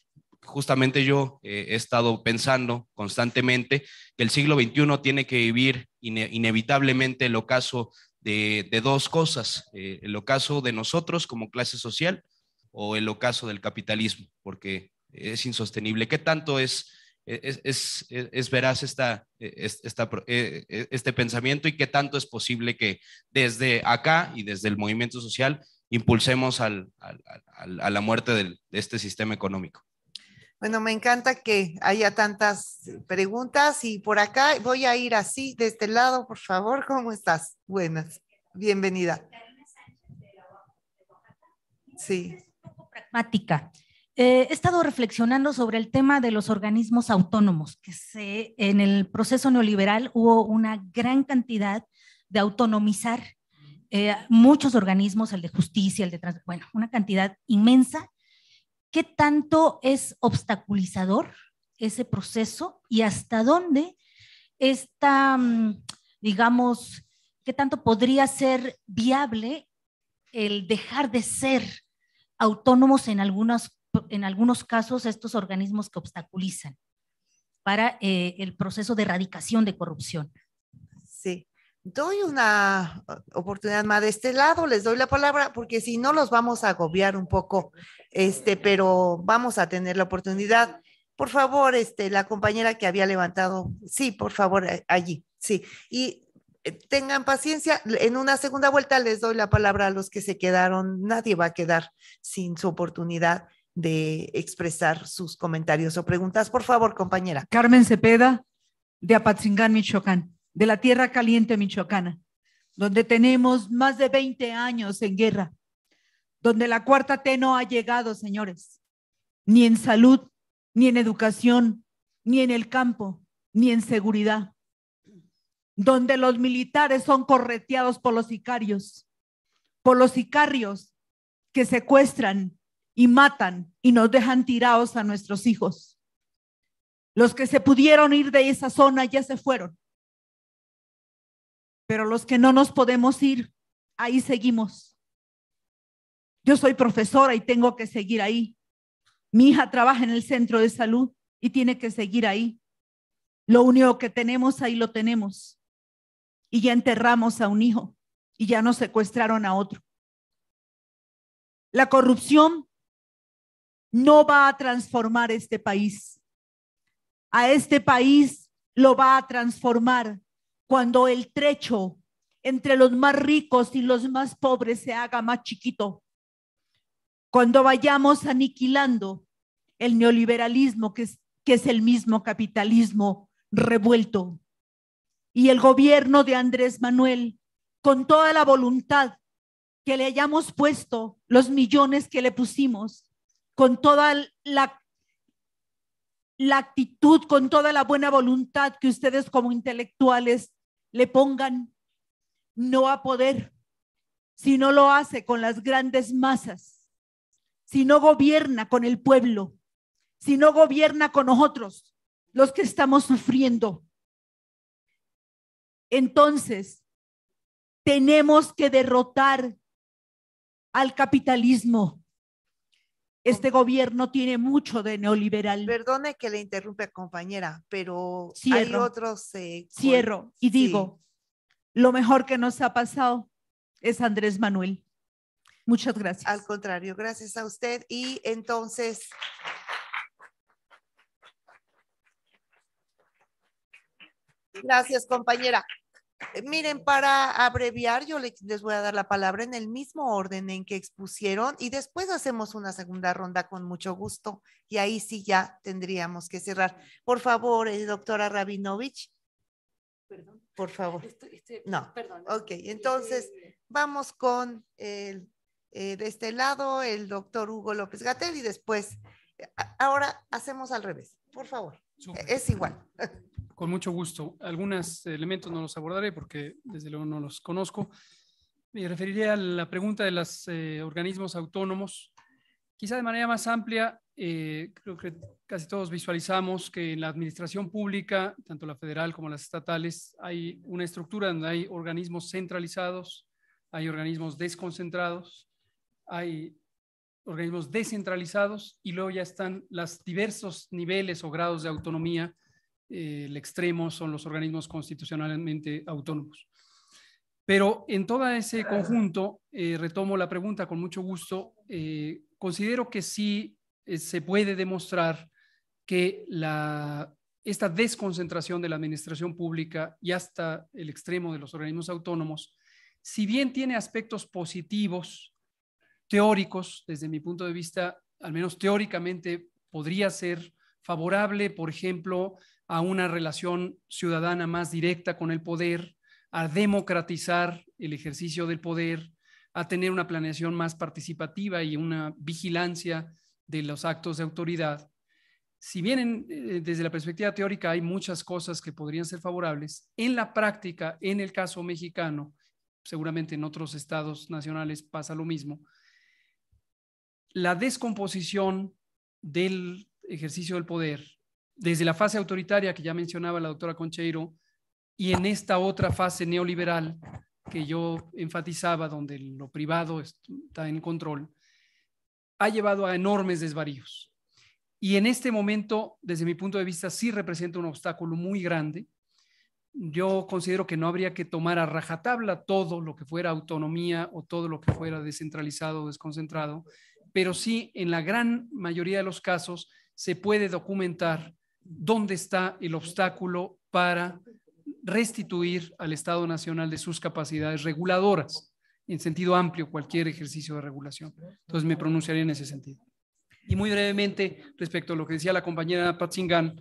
justamente yo eh, he estado pensando constantemente que el siglo XXI tiene que vivir inevitablemente el ocaso de, dos cosas, eh, el ocaso de nosotros como clase social o el ocaso del capitalismo, porque es insostenible. ¿Qué tanto es, e-, es, veraz esta, e-, esta, e-, este pensamiento y qué tanto es posible que desde acá y desde el movimiento social impulsemos a la muerte de este sistema económico? Bueno, me encanta que haya tantas preguntas y por acá voy a ir así, de este lado, por favor, ¿cómo estás? Buenas, bienvenida. Sí. Pragmática. Eh, he estado reflexionando sobre el tema de los organismos autónomos, que se, en el proceso neoliberal hubo una gran cantidad de autonomizar eh, muchos organismos, el de justicia, el de bueno, una cantidad inmensa ¿Qué tanto es obstaculizador ese proceso y hasta dónde está, mm, digamos, qué tanto podría ser viable el dejar de ser autónomos en, algunos en algunos casos estos organismos que obstaculizan para eh, el proceso de erradicación de corrupción? Sí, doy una ah, oportunidad más de este lado, les doy la palabra, porque si no los vamos a agobiar un poco, este, pero vamos a tener la oportunidad. Por favor, este, la compañera que había levantado, sí, por favor, allí, sí. Y eh, tengan paciencia, en una segunda vuelta les doy la palabra a los que se quedaron, nadie va a quedar sin su oportunidad de expresar sus comentarios o preguntas. Por favor, compañera. Carmen Cepeda, de Apatzingán, Michoacán de la tierra caliente michoacana, donde tenemos más de 20 años en guerra, donde la cuarta T no ha llegado, señores, ni en salud, ni en educación, ni en el campo, ni en seguridad, donde los militares son correteados por los sicarios, por los sicarios que secuestran y matan y nos dejan tirados a nuestros hijos. Los que se pudieron ir de esa zona ya se fueron. Pero los que no nos podemos ir, ahí seguimos. Yo soy profesora y tengo que seguir ahí. Mi hija trabaja en el centro de salud y tiene que seguir ahí. Lo único que tenemos, ahí lo tenemos. Y ya enterramos a un hijo y ya nos secuestraron a otro. La corrupción no va a transformar este país. A este país lo va a transformar cuando el trecho entre los más ricos y los más pobres se haga más chiquito, cuando vayamos aniquilando el neoliberalismo, que es, que es el mismo capitalismo revuelto, y el gobierno de Andrés Manuel, con toda la voluntad que le hayamos puesto, los millones que le pusimos, con toda la, la actitud, con toda la buena voluntad que ustedes como intelectuales le pongan no a poder, si no lo hace con las grandes masas, si no gobierna con el pueblo, si no gobierna con nosotros, los que estamos sufriendo. Entonces, tenemos que derrotar al capitalismo, este gobierno tiene mucho de neoliberal. Perdone que le interrumpe, compañera, pero Cierro. hay otros. Eh, Cierro y digo, lo mejor que nos ha pasado es Andrés Manuel. Muchas gracias. Al contrario, gracias a usted. Y entonces. Gracias, compañera. Miren, para abreviar, yo les voy a dar la palabra en el mismo orden en que expusieron y después hacemos una segunda ronda con mucho gusto y ahí sí ya tendríamos que cerrar. Por favor, eh, doctora Rabinovich. Perdón. Por favor. Este, no. Perdón. Ok, eh, entonces vamos con el, eh, de este lado, el doctor Hugo López Gatel y después, ahora hacemos al revés, por favor. Es igual. con mucho gusto. Algunos elementos no los abordaré porque desde luego no los conozco. Me referiré a la pregunta de los eh, organismos autónomos. Quizá de manera más amplia, eh, creo que casi todos visualizamos que en la administración pública, tanto la federal como las estatales, hay una estructura donde hay organismos centralizados, hay organismos desconcentrados, hay organismos descentralizados y luego ya están los diversos niveles o grados de autonomía eh, el extremo son los organismos constitucionalmente autónomos. Pero en todo ese conjunto, eh, retomo la pregunta con mucho gusto, eh, considero que sí se puede demostrar que esta desconcentración de la administración pública y hasta el extremo de los organismos autónomos, si bien tiene aspectos positivos, teóricos, desde mi punto de vista, al menos teóricamente, podría ser favorable, por ejemplo, a una relación ciudadana más directa con el poder, a democratizar el ejercicio del poder, a tener una planeación más participativa y una vigilancia de los actos de autoridad. Si bien eh, desde la perspectiva teórica hay muchas cosas que podrían ser favorables, en la práctica, en el caso mexicano, seguramente en otros estados nacionales pasa lo mismo, la descomposición del ejercicio del poder desde la fase autoritaria que ya mencionaba la doctora Concheiro y en esta otra fase neoliberal que yo enfatizaba, donde lo privado está en control, ha llevado a enormes desvaríos. Y en este momento, desde mi punto de vista, sí representa un obstáculo muy grande. Yo considero que no habría que tomar a rajatabla todo lo que fuera autonomía o todo lo que fuera descentralizado o desconcentrado, pero sí en la gran mayoría de los casos se puede documentar dónde está el obstáculo para restituir al Estado Nacional de sus capacidades reguladoras, en sentido amplio, cualquier ejercicio de regulación. Entonces me pronunciaré en ese sentido. Y muy brevemente, respecto a lo que decía la compañera Patzingán,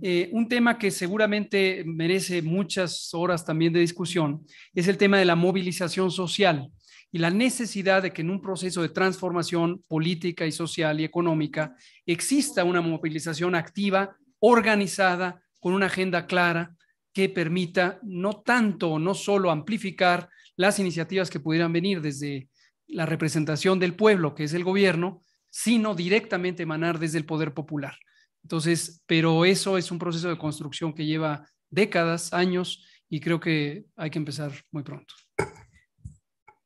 eh, un tema que seguramente merece muchas horas también de discusión es el tema de la movilización social y la necesidad de que en un proceso de transformación política y social y económica exista una movilización activa organizada, con una agenda clara que permita no tanto, no solo amplificar las iniciativas que pudieran venir desde la representación del pueblo, que es el gobierno, sino directamente emanar desde el poder popular. Entonces, pero eso es un proceso de construcción que lleva décadas, años, y creo que hay que empezar muy pronto.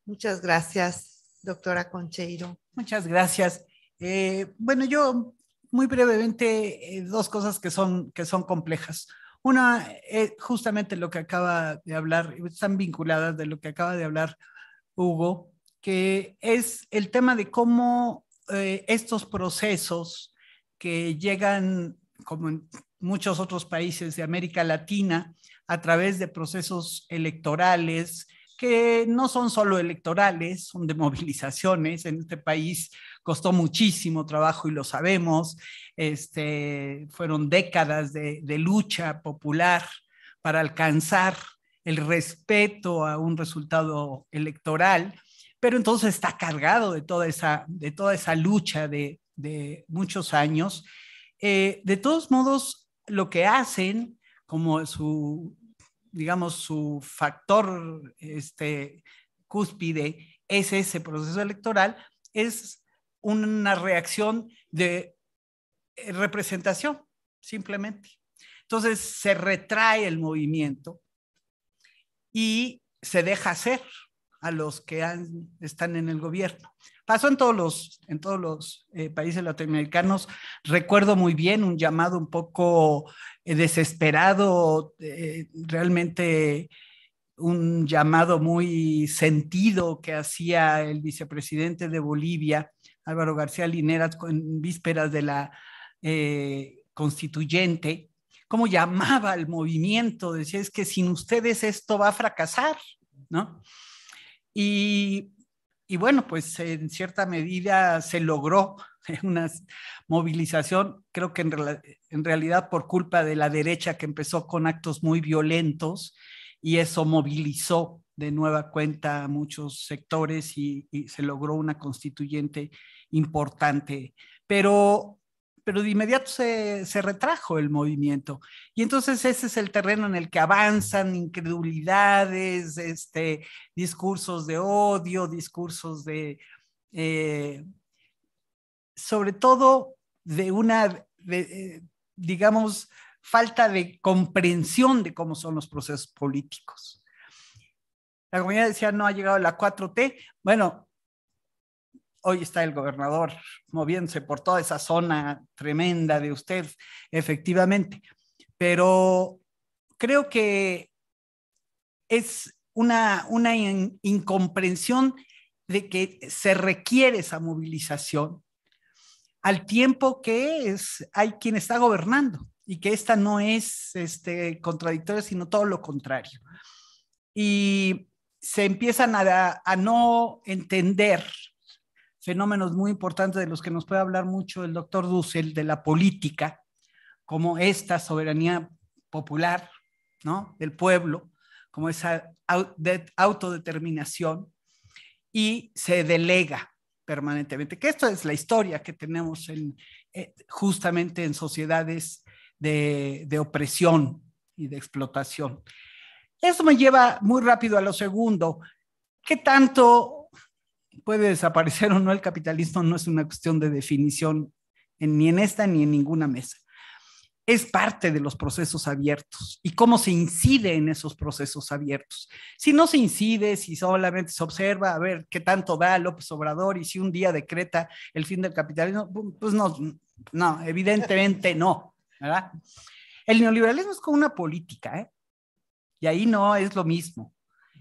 Muchas gracias, doctora Concheiro. Muchas gracias. Eh, bueno, yo muy brevemente eh, dos cosas que son, que son complejas. Una es eh, justamente lo que acaba de hablar, están vinculadas de lo que acaba de hablar Hugo, que es el tema de cómo eh, estos procesos que llegan, como en muchos otros países de América Latina, a través de procesos electorales, que no son solo electorales, son de movilizaciones en este país costó muchísimo trabajo y lo sabemos, este, fueron décadas de, lucha popular para alcanzar el respeto a un resultado electoral, pero entonces está cargado de toda esa, de toda esa lucha de, de muchos años. Eh, de todos modos, lo que hacen como su, digamos, su factor este, cúspide es ese proceso electoral, es una reacción de eh, representación, simplemente. Entonces se retrae el movimiento y se deja hacer a los que están en el gobierno. Pasó en todos los, eh, países latinoamericanos. Recuerdo muy bien un llamado un poco eh, desesperado, realmente un llamado muy sentido que hacía el vicepresidente de Bolivia Álvaro García Lineras en vísperas de la eh, constituyente, cómo llamaba al movimiento, decía, es que sin ustedes esto va a fracasar, ¿no? Y, bueno, pues en cierta medida se logró una movilización, creo que en, realidad por culpa de la derecha que empezó con actos muy violentos y eso movilizó de nueva cuenta a muchos sectores y, se logró una constituyente importante. Pero, pero de inmediato se, retrajo el movimiento. Y entonces ese es el terreno en el que avanzan incredulidades, este, discursos de odio, discursos de... Eh, sobre todo de una, eh, digamos, falta de comprensión de cómo son los procesos políticos. La comunidad decía, no ha llegado la 4T. Bueno, hoy está el gobernador moviéndose por toda esa zona tremenda de usted, efectivamente. Pero creo que es una, una incomprensión de que se requiere esa movilización al tiempo que es, hay quien está gobernando y que esta no es este, contradictoria, sino todo lo contrario. Y se empiezan a, no entender fenómenos muy importantes de los que nos puede hablar mucho el doctor Dussel, de la política, como esta soberanía popular, ¿no? Del pueblo, como esa autodeterminación, y se delega permanentemente, que esto es la historia que tenemos en, eh, justamente en sociedades de, de opresión y de explotación. Eso me lleva muy rápido a lo segundo. ¿Qué tanto puede desaparecer o no el capitalismo? No es una cuestión de definición ni en esta ni en ninguna mesa. Es parte de los procesos abiertos y cómo se incide en esos procesos abiertos. Si no se incide, si solamente se observa, a ver qué tanto va López Obrador y si un día decreta el fin del capitalismo, pues no, no, evidentemente no, El neoliberalismo es como una política, ¿eh? Y ahí no es lo mismo.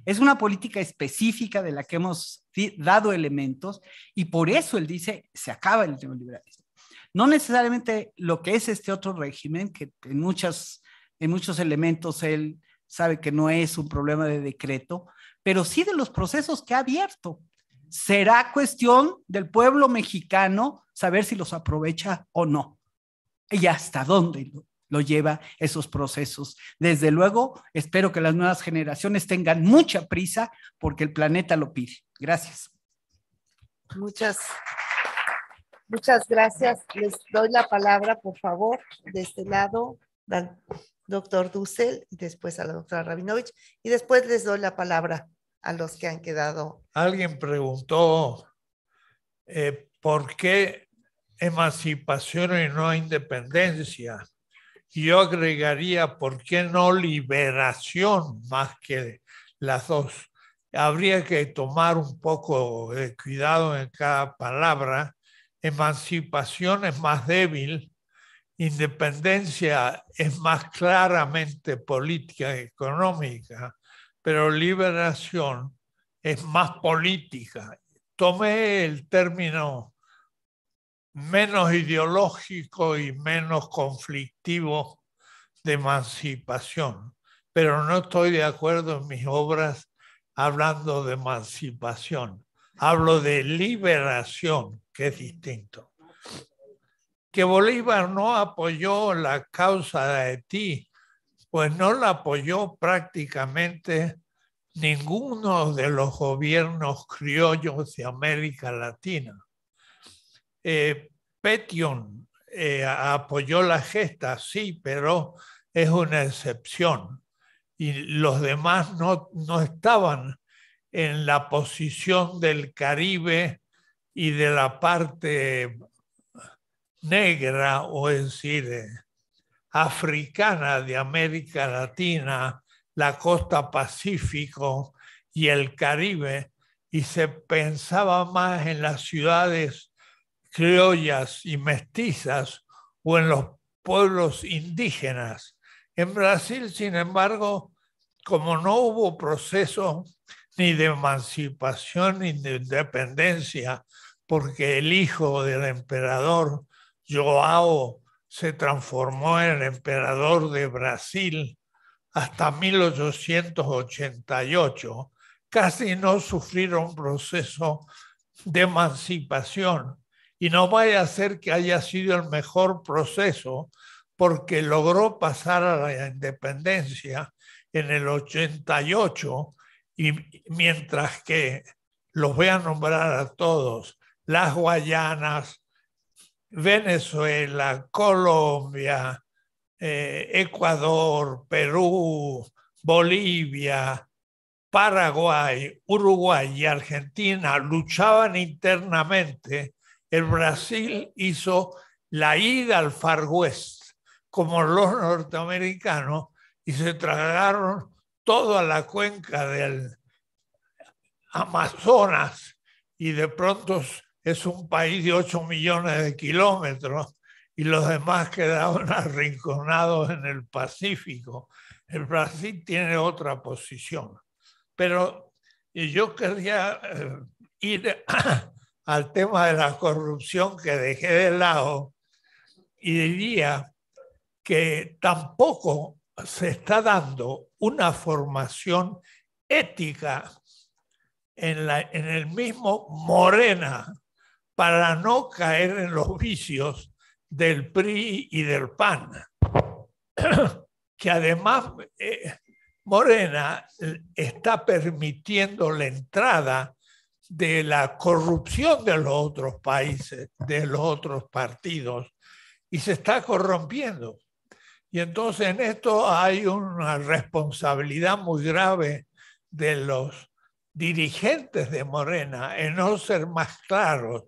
Es una política específica de la que hemos dado elementos y por eso él dice, se acaba el neoliberalismo. No necesariamente lo que es este otro régimen, que en, muchas, en muchos elementos él sabe que no es un problema de decreto, pero sí de los procesos que ha abierto. Será cuestión del pueblo mexicano saber si los aprovecha o no y hasta dónde lo lleva esos procesos. Desde luego, espero que las nuevas generaciones tengan mucha prisa porque el planeta lo pide. Gracias. Muchas, muchas gracias. Les doy la palabra, por favor, de este lado, al doctor Dussel, y después a la doctora Rabinovich, y después les doy la palabra a los que han quedado. Alguien preguntó eh, por qué emancipación y no independencia yo agregaría, ¿por qué no liberación más que las dos? Habría que tomar un poco de cuidado en cada palabra. Emancipación es más débil, independencia es más claramente política y económica, pero liberación es más política. Tomé el término menos ideológico y menos conflictivo de emancipación. Pero no estoy de acuerdo en mis obras hablando de emancipación. Hablo de liberación, que es distinto. Que Bolívar no apoyó la causa de Haití, pues no la apoyó prácticamente ninguno de los gobiernos criollos de América Latina eh, Petion eh, apoyó la gesta, sí, pero es una excepción. Y los demás no, estaban en la posición del Caribe y de la parte negra, o es decir, eh, africana de América Latina, la costa Pacífico y el Caribe, y se pensaba más en las ciudades criollas y mestizas o en los pueblos indígenas. En Brasil, sin embargo, como no hubo proceso ni de emancipación ni de independencia, porque el hijo del emperador Joao se transformó en emperador de Brasil hasta 1888, casi no sufrieron proceso de emancipación y no vaya a ser que haya sido el mejor proceso porque logró pasar a la independencia en el 88 y mientras que los voy a nombrar a todos, las Guayanas, Venezuela, Colombia, eh, Ecuador, Perú, Bolivia, Paraguay, Uruguay y Argentina luchaban internamente el Brasil hizo la ida al Far West, como los norteamericanos, y se tragaron toda la cuenca del Amazonas y de pronto es un país de 8 millones de kilómetros y los demás quedaron arrinconados en el Pacífico. El Brasil tiene otra posición. Pero eh, yo quería eh, ir al tema de la corrupción que dejé de lado y diría que tampoco se está dando una formación ética en, la, en el mismo Morena para no caer en los vicios del PRI y del PAN, que además eh, Morena está permitiendo la entrada de la corrupción de los otros países, de los otros partidos, y se está corrompiendo. Y entonces en esto hay una responsabilidad muy grave de los dirigentes de Morena en no ser más claros,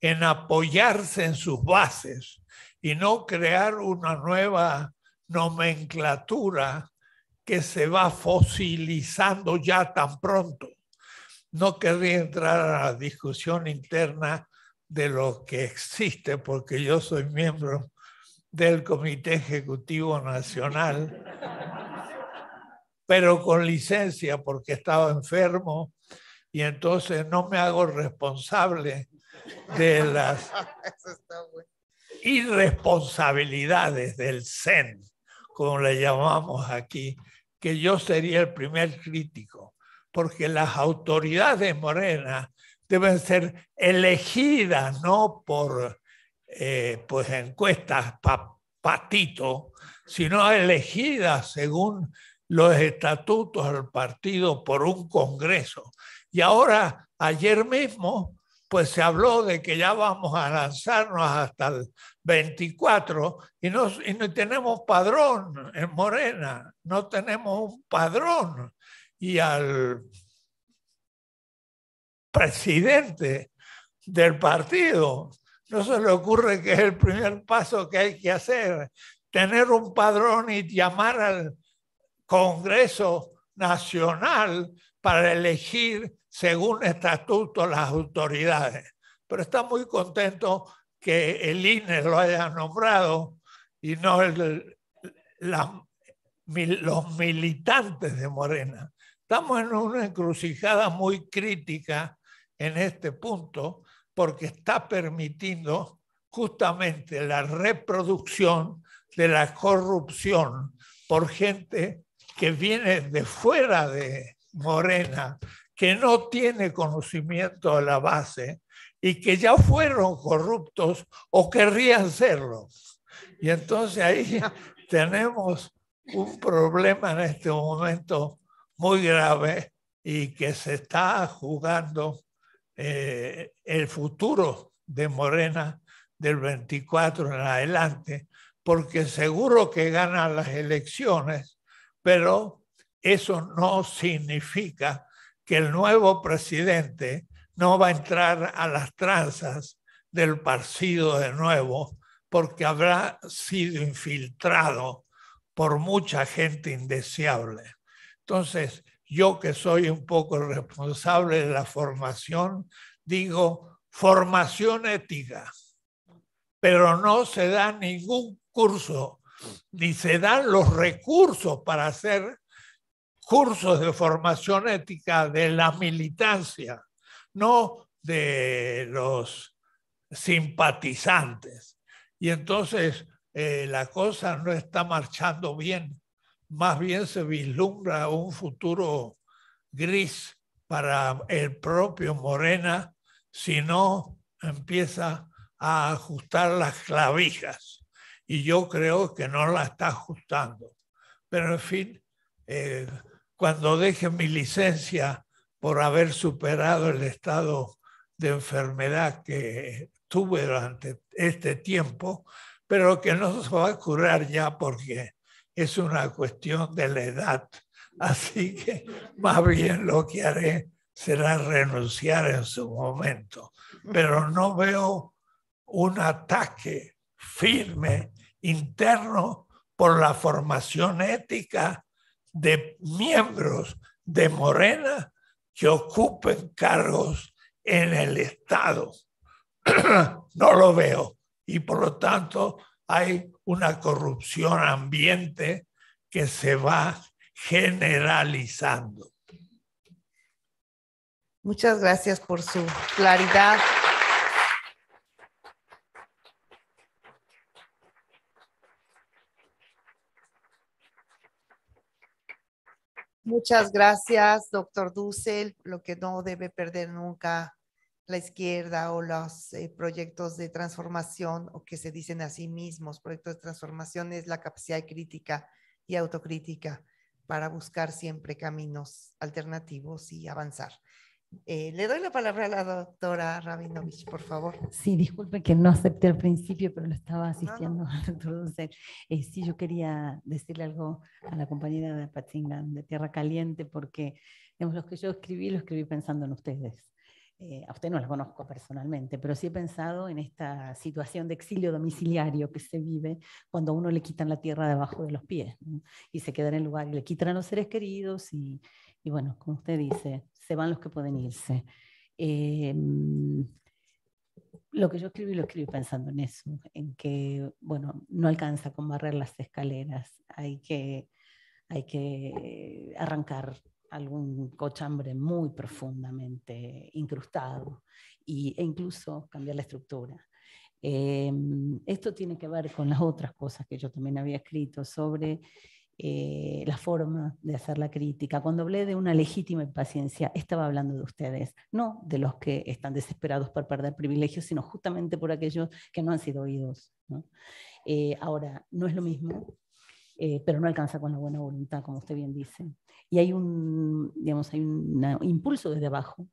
en apoyarse en sus bases y no crear una nueva nomenclatura que se va fosilizando ya tan pronto. No querría entrar a la discusión interna de lo que existe, porque yo soy miembro del Comité Ejecutivo Nacional, pero con licencia porque estaba enfermo y entonces no me hago responsable de las irresponsabilidades del CEN, como le llamamos aquí, que yo sería el primer crítico porque las autoridades morenas deben ser elegidas no por eh, pues, encuestas patito, sino elegidas según los estatutos del partido por un congreso. Y ahora, ayer mismo, pues se habló de que ya vamos a lanzarnos hasta el 24 y no, y no tenemos padrón en Morena, no tenemos un padrón y al presidente del partido. No se le ocurre que es el primer paso que hay que hacer, tener un padrón y llamar al Congreso Nacional para elegir según estatuto las autoridades. Pero está muy contento que el INE lo haya nombrado y no el, los militantes de Morena. Estamos en una encrucijada muy crítica en este punto porque está permitiendo justamente la reproducción de la corrupción por gente que viene de fuera de Morena, que no tiene conocimiento de la base y que ya fueron corruptos o querrían serlo. Y entonces ahí tenemos un problema en este momento muy grave y que se está jugando eh, el futuro de Morena del 24 en adelante, porque seguro que gana las elecciones, pero eso no significa que el nuevo presidente no va a entrar a las tranzas del partido de nuevo, porque habrá sido infiltrado por mucha gente indeseable. Entonces, yo que soy un poco responsable de la formación, digo formación ética, pero no se da ningún curso, ni se dan los recursos para hacer cursos de formación ética de la militancia, no de los simpatizantes. Y entonces eh, la cosa no está marchando bien más bien se vislumbra un futuro gris para el propio Morena si no empieza a ajustar las clavijas. Y yo creo que no la está ajustando. Pero en fin, eh, cuando deje mi licencia por haber superado el estado de enfermedad que tuve durante este tiempo, pero que no se va a curar ya porque es una cuestión de la edad. Así que más bien lo que haré será renunciar en su momento. Pero no veo un ataque firme interno por la formación ética de miembros de Morena que ocupen cargos en el Estado. no lo veo y por lo tanto hay una corrupción ambiente que se va generalizando. Muchas gracias por su claridad. Muchas gracias, doctor Dussel. Lo que no debe perder nunca la izquierda o los eh, proyectos de transformación o que se dicen a sí mismos, proyectos de transformación es la capacidad crítica y autocrítica para buscar siempre caminos alternativos y avanzar. Eh, le doy la palabra a la doctora Rabinovich, por favor. Sí, disculpe que no acepté al principio, pero lo estaba asistiendo a no. al doctor sí, yo quería decirle algo a la compañera de Patzingan, de Tierra Caliente, porque digamos, los que yo escribí, lo escribí pensando en ustedes. Eh, a usted no la conozco personalmente, pero sí he pensado en esta situación de exilio domiciliario que se vive cuando a uno le quitan la tierra debajo de los pies y se queda en el lugar y le quitan a los seres queridos y, y bueno, como usted dice, se van los que pueden irse. Eh, lo que yo escribí lo escribí pensando en eso, en que, bueno, no alcanza con barrer las escaleras, hay que, hay que eh, arrancar algún cochambre muy profundamente incrustado y, e incluso cambiar la estructura. Eh, esto tiene que ver con las otras cosas que yo también había escrito sobre eh, la forma de hacer la crítica. Cuando hablé de una legítima impaciencia, estaba hablando de ustedes, no de los que están desesperados por perder privilegios, sino justamente por aquellos que no han sido oídos. Eh, ahora, no es lo mismo eh, pero no alcanza con la buena voluntad, como usted bien dice. Y hay un, digamos, hay un impulso desde abajo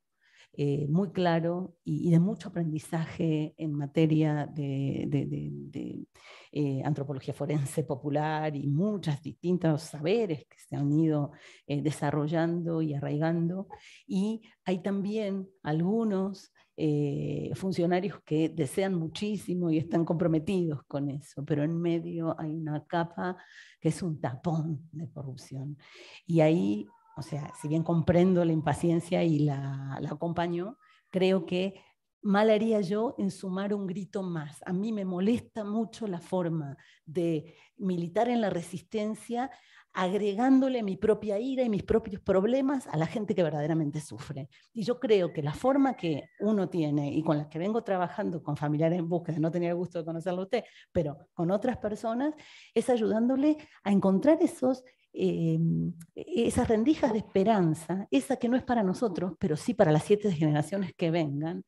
eh, muy claro y, de mucho aprendizaje en materia de, eh, antropología forense popular y muchos distintos saberes que se han ido desarrollando y arraigando. Y hay también algunos eh, funcionarios que desean muchísimo y están comprometidos con eso, pero en medio hay una capa que es un tapón de corrupción. Y ahí, o sea, si bien comprendo la impaciencia y la, la acompaño, creo que mal haría yo en sumar un grito más. A mí me molesta mucho la forma de militar en la resistencia agregándole mi propia ira y mis propios problemas a la gente que verdaderamente sufre. Y yo creo que la forma que uno tiene y con la que vengo trabajando con familiares en búsqueda, no tenía el gusto de conocerlo a usted, pero con otras personas, es ayudándole a encontrar esos em, esas rendijas de esperanza, esa que no es para nosotros, pero sí para las siete generaciones que vengan,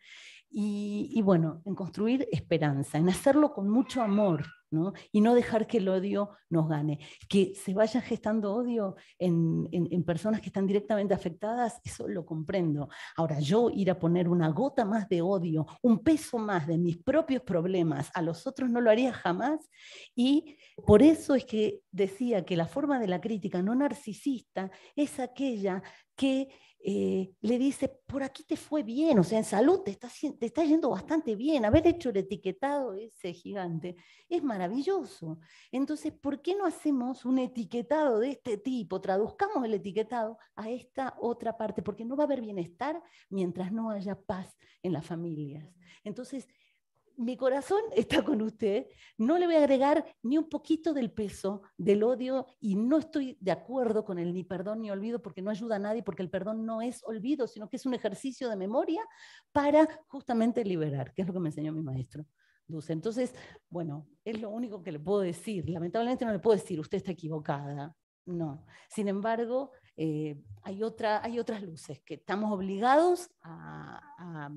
y, y, bueno, en construir esperanza, en hacerlo con mucho amor, y no dejar que el odio nos gane. Que se vaya gestando odio en, en, personas que están directamente afectadas, eso lo comprendo. Ahora, yo ir a poner una gota más de odio, un peso más de mis propios problemas a los otros no lo haría jamás. Y por eso es que decía que la forma de la crítica no narcisista es aquella que eh, le dice, por aquí te fue bien, o sea, en salud te está, te está yendo bastante bien, haber hecho el etiquetado ese gigante es maravilloso. Entonces, ¿por qué no hacemos un etiquetado de este tipo? Traduzcamos el etiquetado a esta otra parte, porque no va a haber bienestar mientras no haya paz en las familias. Entonces, mi corazón está con usted, no le voy a agregar ni un poquito del peso, del odio, y no estoy de acuerdo con el ni perdón ni olvido porque no ayuda a nadie, porque el perdón no es olvido, sino que es un ejercicio de memoria para justamente liberar, que es lo que me enseñó mi maestro. Dulce. Entonces, bueno, es lo único que le puedo decir. Lamentablemente no le puedo decir, usted está equivocada. No. Sin embargo, eh, hay, otra, hay otras luces que estamos obligados a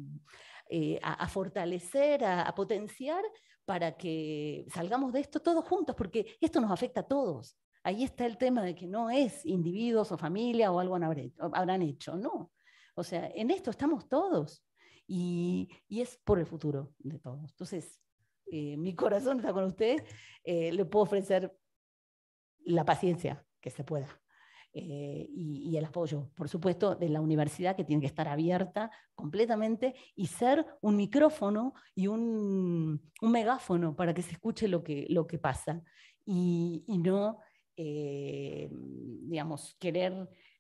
eh, a, fortalecer, a, potenciar para que salgamos de esto todos juntos, porque esto nos afecta a todos. Ahí está el tema de que no es individuos o familia o algo habrán hecho, no. O sea, en esto estamos todos y, es por el futuro de todos. Entonces, eh, mi corazón está con usted, eh, le puedo ofrecer la paciencia que se pueda. Eh, y, el apoyo, por supuesto, de la universidad que tiene que estar abierta completamente y ser un micrófono y un, megáfono para que se escuche lo que, pasa y, no, eh, digamos, querer,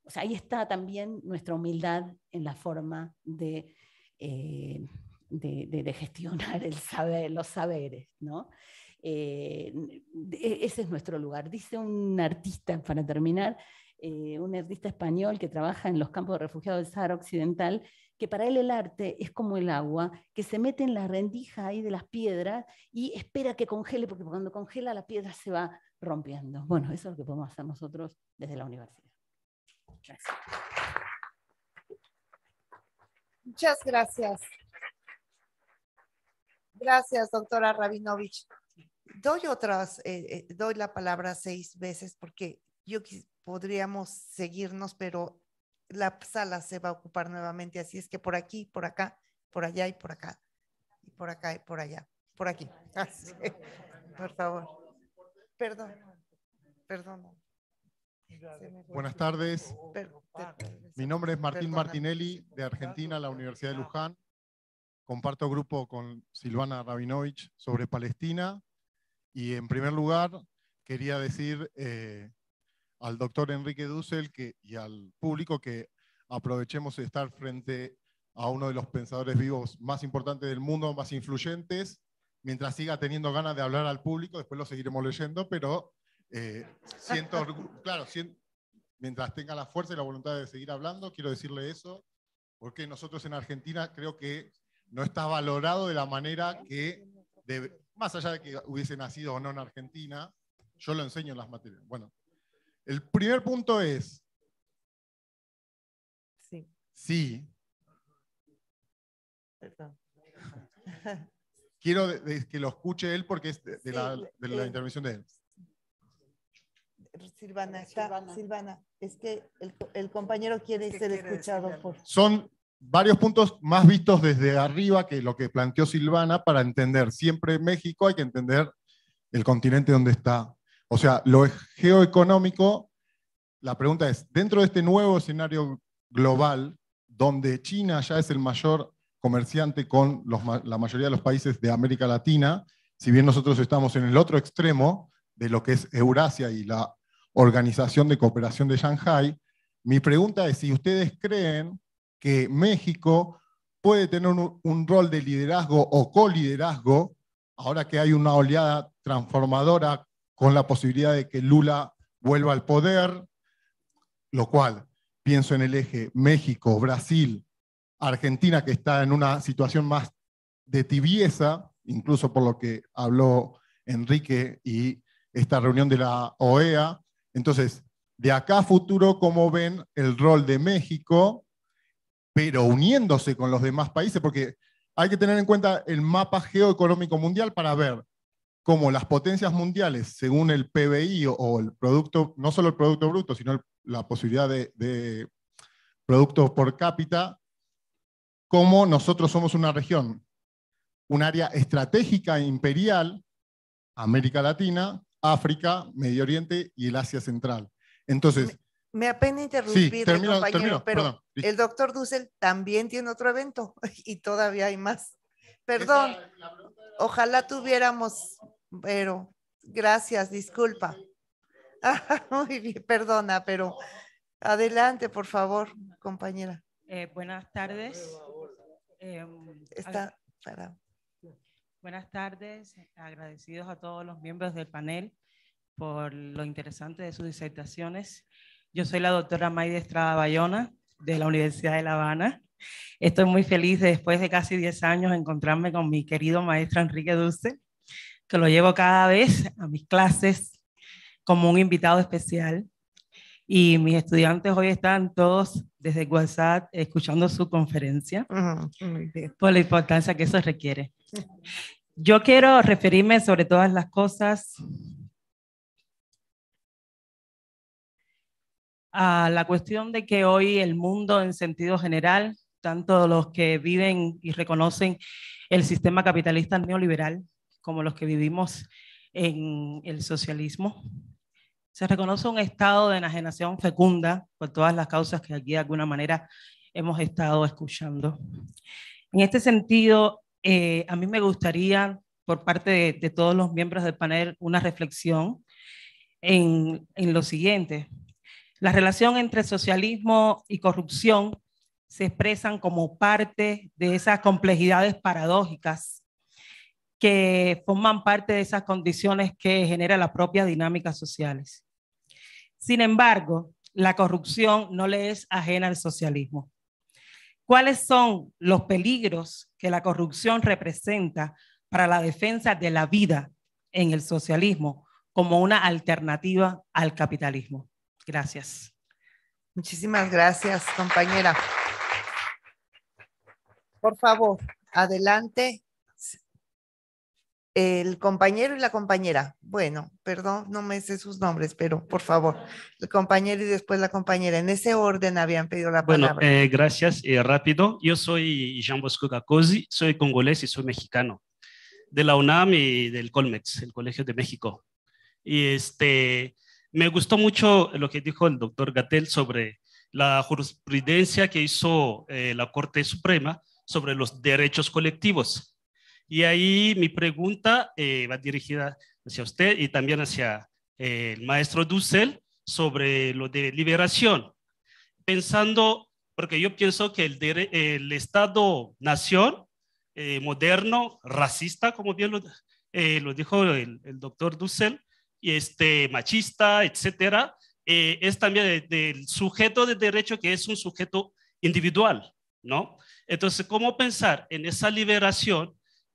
o sea, ahí está también nuestra humildad en la forma de... Eh, gestionar los saberes, ¿no? E, ese es nuestro lugar. Dice un artista, para terminar, eh, un artista español que trabaja en los campos de refugiados del Sahara Occidental, que para él el arte es como el agua, que se mete en la rendija ahí de las piedras y espera que congele, porque cuando congela la piedra se va rompiendo. Bueno, eso es lo que podemos hacer nosotros desde la universidad. Muchas gracias. Gracias, doctora Rabinovich. Doy otras, eh, eh, doy la palabra seis veces porque yo quisiera podríamos seguirnos, pero la sala se va a ocupar nuevamente, así es que por aquí, por acá, por allá y por acá, y por acá y por allá, por aquí. Así, por favor. Perdón, perdón. Buenas tardes. Mi nombre es Martín Martinelli, de Argentina, la Universidad de Luján. Comparto grupo con Silvana Rabinovich sobre Palestina. Y en primer lugar, quería decir eh, al doctor Enrique Dussel que, y al público que aprovechemos de estar frente a uno de los pensadores vivos más importantes del mundo, más influyentes. Mientras siga teniendo ganas de hablar al público, después lo seguiremos leyendo, pero eh, siento, claro, mientras tenga la fuerza y la voluntad de seguir hablando, quiero decirle eso, porque nosotros en Argentina creo que no está valorado de la manera que, más allá de que hubiese nacido o no en Argentina, yo lo enseño en las materias. Bueno, el primer punto es. Sí. Sí. Quiero que lo escuche él porque es de, la, eh, intervención de él. Silvana, está, Silvana. es que el, compañero quiere ser escuchado. Son varios puntos más vistos desde arriba que lo que planteó Silvana para entender siempre México, hay que entender el continente donde está o sea, lo geoeconómico, la pregunta es, dentro de este nuevo escenario global, donde China ya es el mayor comerciante con la mayoría de los países de América Latina, si bien nosotros estamos en el otro extremo de lo que es Eurasia y la Organización de Cooperación de Shanghai, mi pregunta es si ustedes creen que México puede tener un, un rol de liderazgo o coliderazgo, ahora que hay una oleada transformadora con la posibilidad de que Lula vuelva al poder, lo cual pienso en el eje México, Brasil, Argentina, que está en una situación más de tibieza, incluso por lo que habló Enrique y esta reunión de la OEA. Entonces, de acá a futuro, ¿cómo ven el rol de México, pero uniéndose con los demás países? Porque hay que tener en cuenta el mapa geoeconómico mundial para ver como las potencias mundiales, según el PBI o, el producto, no solo el producto bruto, sino la posibilidad de, de productos por cápita, como nosotros somos una región, un área estratégica imperial, América Latina, África, Medio Oriente y el Asia Central. Entonces... Me, apena interrumpir, pero el doctor Dussel también tiene otro evento y todavía hay más. Perdón, ojalá tuviéramos pero gracias, disculpa. perdona, pero adelante, por favor, compañera. Eh, buenas tardes. Em, buenas tardes, agradecidos a todos los miembros del panel por lo interesante de sus disertaciones. Yo soy la doctora Maide Estrada Bayona de la Universidad de La Habana. Estoy muy feliz después de casi 10 años encontrarme con mi querido maestro Enrique Dulce que lo llevo cada vez a mis clases como un invitado especial. Y mis estudiantes hoy están todos desde WhatsApp escuchando su conferencia por la importancia que eso requiere. Yo quiero referirme sobre todas las cosas a la cuestión de que hoy el mundo en sentido general, tanto los que viven y reconocen el sistema capitalista neoliberal, como los que vivimos en el socialismo. Se reconoce un estado de enajenación fecunda por todas las causas que aquí de alguna manera hemos estado escuchando. En este sentido, eh, a mí me gustaría, por parte de, de, todos los miembros del panel, una reflexión en, en lo siguiente. La relación entre socialismo y corrupción se expresan como parte de esas complejidades paradójicas que forman parte de esas condiciones que genera las propias dinámicas sociales. Sin embargo, la corrupción no le es ajena al socialismo. ¿Cuáles son los peligros que la corrupción representa para la defensa de la vida en el socialismo como una alternativa al capitalismo? Gracias. Muchísimas gracias, compañera. Por favor, adelante el compañero y la compañera. Bueno, perdón, no me sé sus nombres, pero por favor, el compañero y después la compañera. En ese orden habían pedido la palabra. Bueno, eh, gracias. Eh, rápido, yo soy Jean Bosco Gacosi, soy congolés y soy mexicano, de la UNAM y del Colmex, el Colegio de México. Y este, me gustó mucho lo que dijo el doctor Gatel sobre la jurisprudencia que hizo eh, la Corte Suprema sobre los derechos colectivos y ahí mi pregunta eh, va dirigida hacia usted y también hacia eh, el maestro Dussel sobre lo de liberación. Pensando, porque yo pienso que el, el Estado-nación eh, moderno, racista, como bien lo, dijo el, doctor Dussel, y este, machista, etcétera, es también del sujeto de derecho que es un sujeto individual, ¿no? Entonces, ¿cómo pensar en esa liberación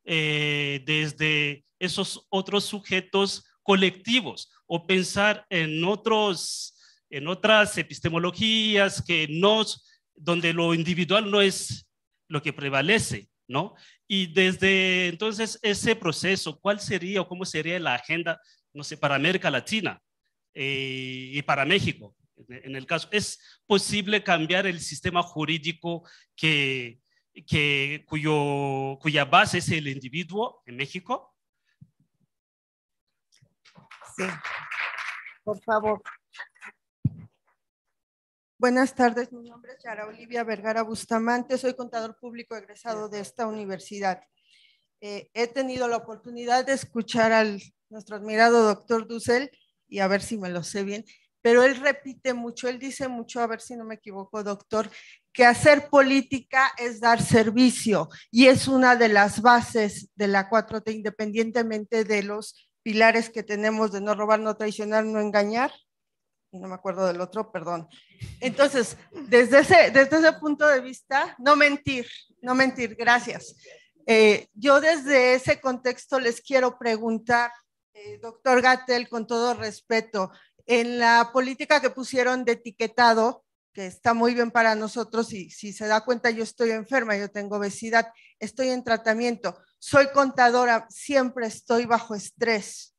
eh, desde esos otros sujetos colectivos o pensar en, otros, en otras epistemologías que nos, donde lo individual no es lo que prevalece, ¿no? Y desde entonces ese proceso, ¿cuál sería o cómo sería la agenda, no sé, para América Latina eh, y para México? En el caso, ¿es posible cambiar el sistema jurídico que que, cuyo, cuya base es el individuo en México? Sí, por favor. Buenas tardes, mi nombre es Yara Olivia Vergara Bustamante, soy contador público egresado de esta universidad. Eh, he tenido la oportunidad de escuchar al nuestro admirado doctor Dussel y a ver si me lo sé bien, pero él repite mucho, él dice mucho, a ver si no me equivoco, doctor, que hacer política es dar servicio y es una de las bases de la 4T, independientemente de los pilares que tenemos de no robar, no traicionar, no engañar. no me acuerdo del otro, perdón. Entonces, desde ese, desde ese punto de vista, no mentir, no mentir, gracias. Eh, yo desde ese contexto les quiero preguntar, eh, doctor Gatel, con todo respeto, en la política que pusieron de etiquetado, que está muy bien para nosotros, y si se da cuenta, yo estoy enferma, yo tengo obesidad, estoy en tratamiento, soy contadora, siempre estoy bajo estrés,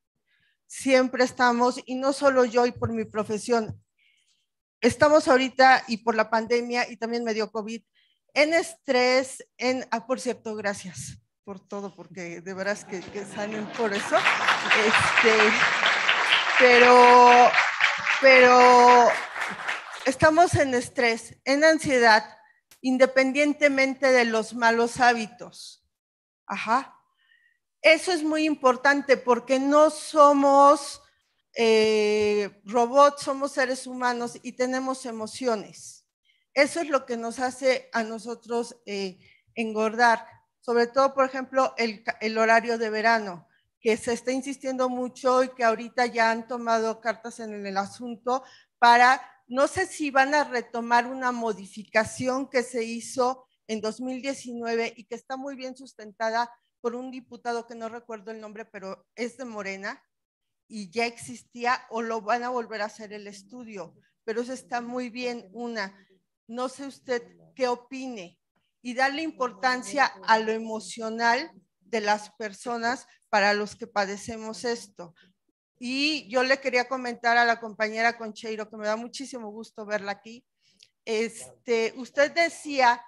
siempre estamos, y no solo yo y por mi profesión, estamos ahorita y por la pandemia y también me dio COVID, en estrés, en, ah, por cierto, gracias por todo, porque de veras que, que salen por eso. Este, pero, estamos en estrés, en ansiedad, independientemente de los malos hábitos. Ajá. Eso es muy importante porque no somos eh, robots, somos seres humanos y tenemos emociones. Eso es lo que nos hace a nosotros eh, engordar, sobre todo, por ejemplo, el, el horario de verano que se está insistiendo mucho y que ahorita ya han tomado cartas en el asunto para, no sé si van a retomar una modificación que se hizo en 2019 y que está muy bien sustentada por un diputado que no recuerdo el nombre, pero es de Morena y ya existía o lo van a volver a hacer el estudio. Pero eso está muy bien, una. No sé usted qué opine y darle importancia a lo emocional de las personas para los que padecemos esto. Y yo le quería comentar a la compañera Concheiro, que me da muchísimo gusto verla aquí. Este, usted decía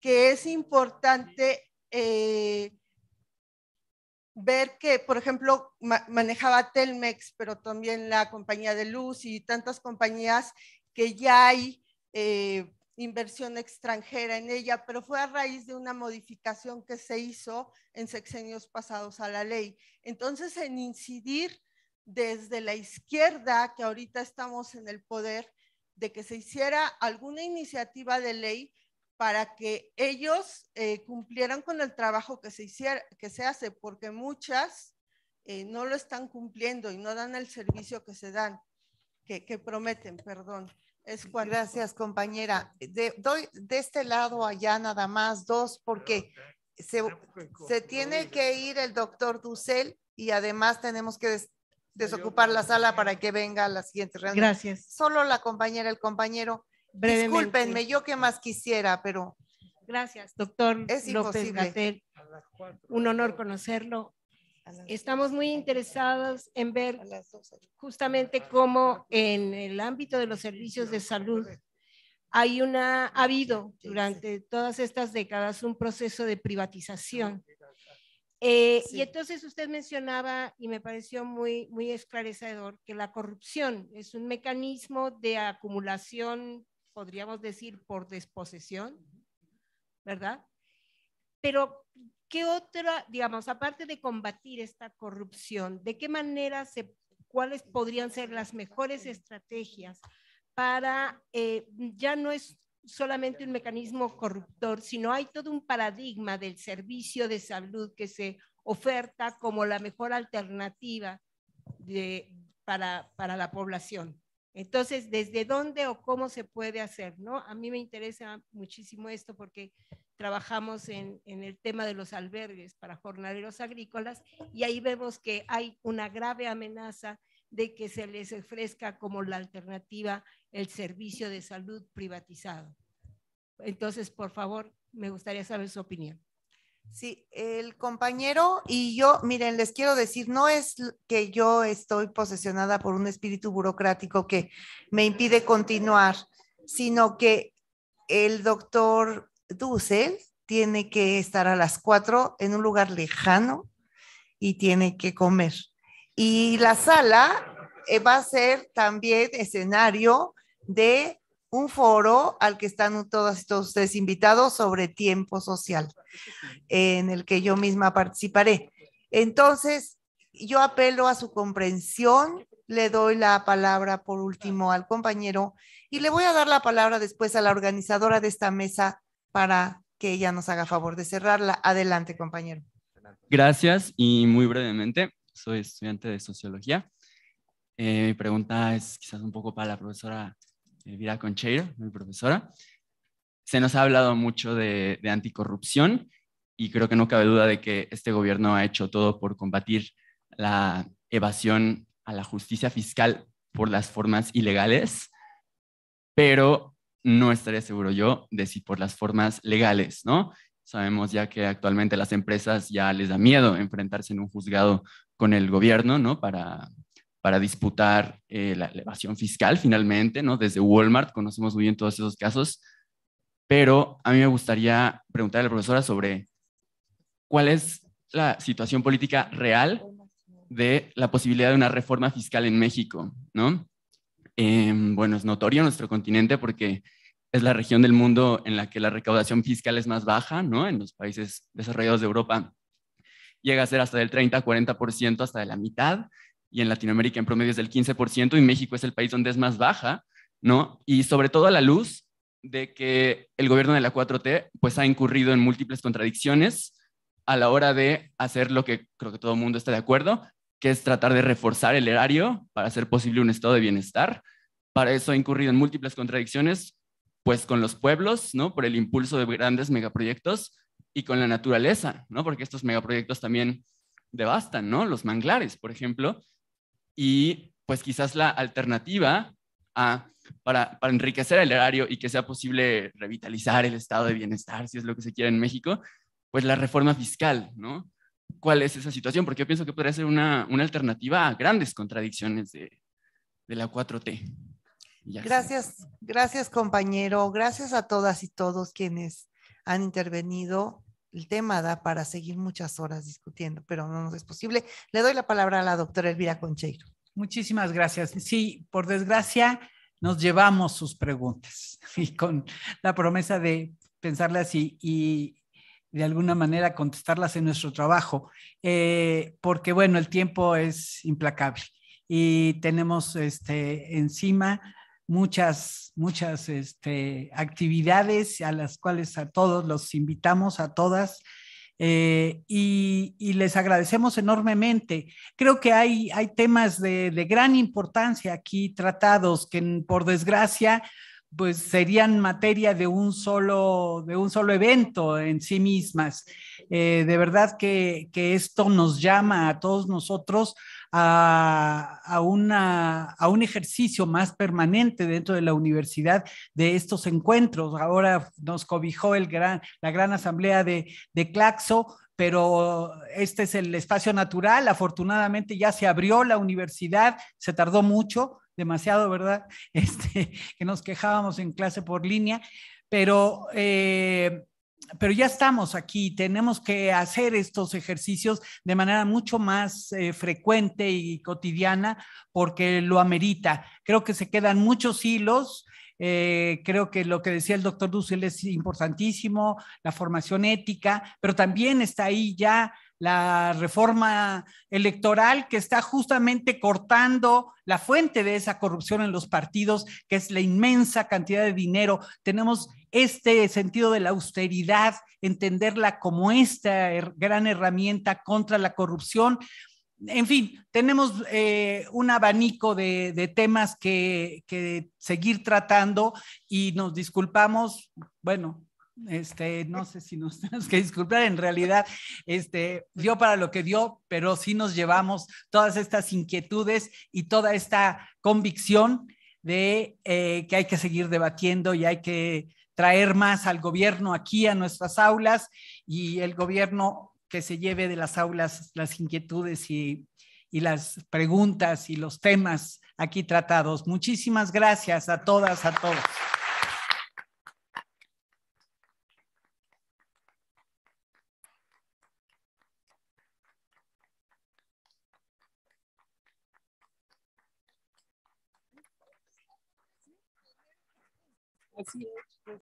que es importante eh, ver que, por ejemplo, manejaba Telmex, pero también la compañía de luz y tantas compañías que ya hay eh, inversión extranjera en ella, pero fue a raíz de una modificación que se hizo en sexenios pasados a la ley. Entonces, en incidir desde la izquierda, que ahorita estamos en el poder, de que se hiciera alguna iniciativa de ley para que ellos eh, cumplieran con el trabajo que se, hiciera, que se hace, porque muchas eh, no lo están cumpliendo y no dan el servicio que se dan, que prometen, perdón. Es Gracias, compañera. De, doy de este lado allá nada más dos, porque se, tiene que ir el doctor Dussel y además tenemos que desocupar la sala para que venga la siguiente reunión. Gracias. Solo la compañera, el compañero. Brevemente. Discúlpenme, yo que más quisiera, pero. Gracias, doctor es imposible. Un honor conocerlo Estamos muy interesados en ver justamente cómo en el ámbito de los servicios de salud hay una, ha habido durante todas estas décadas un proceso de privatización. Ah, eh, y entonces usted mencionaba, y me pareció muy, muy esclarecedor, que la corrupción es un mecanismo de acumulación, podríamos decir, por desposesión, ¿verdad? Pero ¿Qué otra, digamos, aparte de combatir esta corrupción, de qué manera se, cuáles podrían ser las mejores estrategias para, eh, ya no es solamente un mecanismo corruptor, sino hay todo un paradigma del servicio de salud que se oferta como la mejor alternativa para, para, la población. Entonces, ¿desde dónde o cómo se puede hacer? ¿no? A mí me interesa muchísimo esto porque trabajamos en, el tema de los albergues para jornaleros agrícolas y ahí vemos que hay una grave amenaza de que se les ofrezca como la alternativa el servicio de salud privatizado. Entonces, por favor, me gustaría saber su opinión. Sí, el compañero y yo, miren, les quiero decir, no es que yo estoy posesionada por un espíritu burocrático que me impide continuar, sino que el doctor Dussel tiene que estar a las cuatro en un lugar lejano y tiene que comer. Y la sala eh, va a ser también escenario de un foro al que están todos, todos ustedes invitados sobre tiempo social, en el que yo misma participaré. Entonces, yo apelo a su comprensión, le doy la palabra por último al compañero y le voy a dar la palabra después a la organizadora de esta mesa, para que ella nos haga favor de cerrarla. Adelante, compañero. Gracias y muy brevemente, soy estudiante de sociología. Eh, mi pregunta es quizás un poco para la profesora Elvira Concheiro, mi profesora. Se nos ha hablado mucho de, de anticorrupción y creo que no cabe duda de que este gobierno ha hecho todo por combatir la evasión a la justicia fiscal por las formas ilegales, pero no estaría seguro yo de si por las formas legales, ¿no? Sabemos ya que actualmente las empresas ya les da miedo enfrentarse en un juzgado con el gobierno, ¿no? Para, para disputar eh, la elevación fiscal finalmente, ¿no? Desde Walmart conocemos muy bien todos esos casos, pero a mí me gustaría preguntarle a la profesora sobre cuál es la situación política real de la posibilidad de una reforma fiscal en México, ¿no? bueno, es notorio nuestro continente porque es la región del mundo en la que la recaudación fiscal es más baja, ¿no? En los países desarrollados de Europa llega a ser hasta del 30, 40%, hasta de la mitad, y en Latinoamérica en promedio es del 15%, y México es el país donde es más baja, ¿no? Y sobre todo a la luz de que el gobierno de la 4T pues ha incurrido en múltiples contradicciones a la hora de hacer lo que creo que todo el mundo está de acuerdo, que es tratar de reforzar el erario para hacer posible un estado de bienestar, para eso ha incurrido en múltiples contradicciones, pues con los pueblos, ¿no? Por el impulso de grandes megaproyectos y con la naturaleza, ¿no? Porque estos megaproyectos también devastan, ¿no? Los manglares, por ejemplo. Y pues quizás la alternativa para, enriquecer el erario y que sea posible revitalizar el estado de bienestar, si es lo que se quiere en México, pues la reforma fiscal, ¿no? ¿Cuál es esa situación? Porque yo pienso que podría ser una, alternativa a grandes contradicciones de, de la 4T. Gracias, gracias compañero, gracias a todas y todos quienes han intervenido. El tema da para seguir muchas horas discutiendo, pero no es posible. Le doy la palabra a la doctora Elvira Concheiro. Muchísimas gracias. Sí, por desgracia, nos llevamos sus preguntas y con la promesa de pensarlas y, de alguna manera contestarlas en nuestro trabajo, eh, porque bueno, el tiempo es implacable y tenemos este, encima muchas, muchas este, actividades a las cuales a todos los invitamos, a todas. Eh, y, les agradecemos enormemente. Creo que hay, hay temas de, gran importancia aquí tratados que por desgracia pues serían materia de un solo, de un solo evento en sí mismas. Eh, de verdad que, que esto nos llama a todos nosotros a, a, un ejercicio más permanente dentro de la universidad de estos encuentros. Ahora nos cobijó el gran, la gran asamblea de, de Claxo, pero este es el espacio natural. Afortunadamente ya se abrió la universidad, se tardó mucho, demasiado, ¿verdad? Este, que nos quejábamos en clase por línea, pero eh, pero ya estamos aquí, tenemos que hacer estos ejercicios de manera mucho más eh, frecuente y cotidiana porque lo amerita. Creo que se quedan muchos hilos. Eh, creo que lo que decía el doctor Dussel es importantísimo, la formación ética, pero también está ahí ya la reforma electoral que está justamente cortando la fuente de esa corrupción en los partidos, que es la inmensa cantidad de dinero. Tenemos este sentido de la austeridad, entenderla como esta gran herramienta contra la corrupción. En fin, tenemos eh, un abanico de, temas que, seguir tratando y nos disculpamos, bueno, este, no sé si nos tenemos que disculpar, en realidad, este, dio para lo que dio, pero sí nos llevamos todas estas inquietudes y toda esta convicción de eh, que hay que seguir debatiendo y hay que traer más al gobierno aquí a nuestras aulas y el gobierno que se lleve de las aulas las inquietudes y, las preguntas y los temas aquí tratados. Muchísimas gracias a todas, a todos. Pues.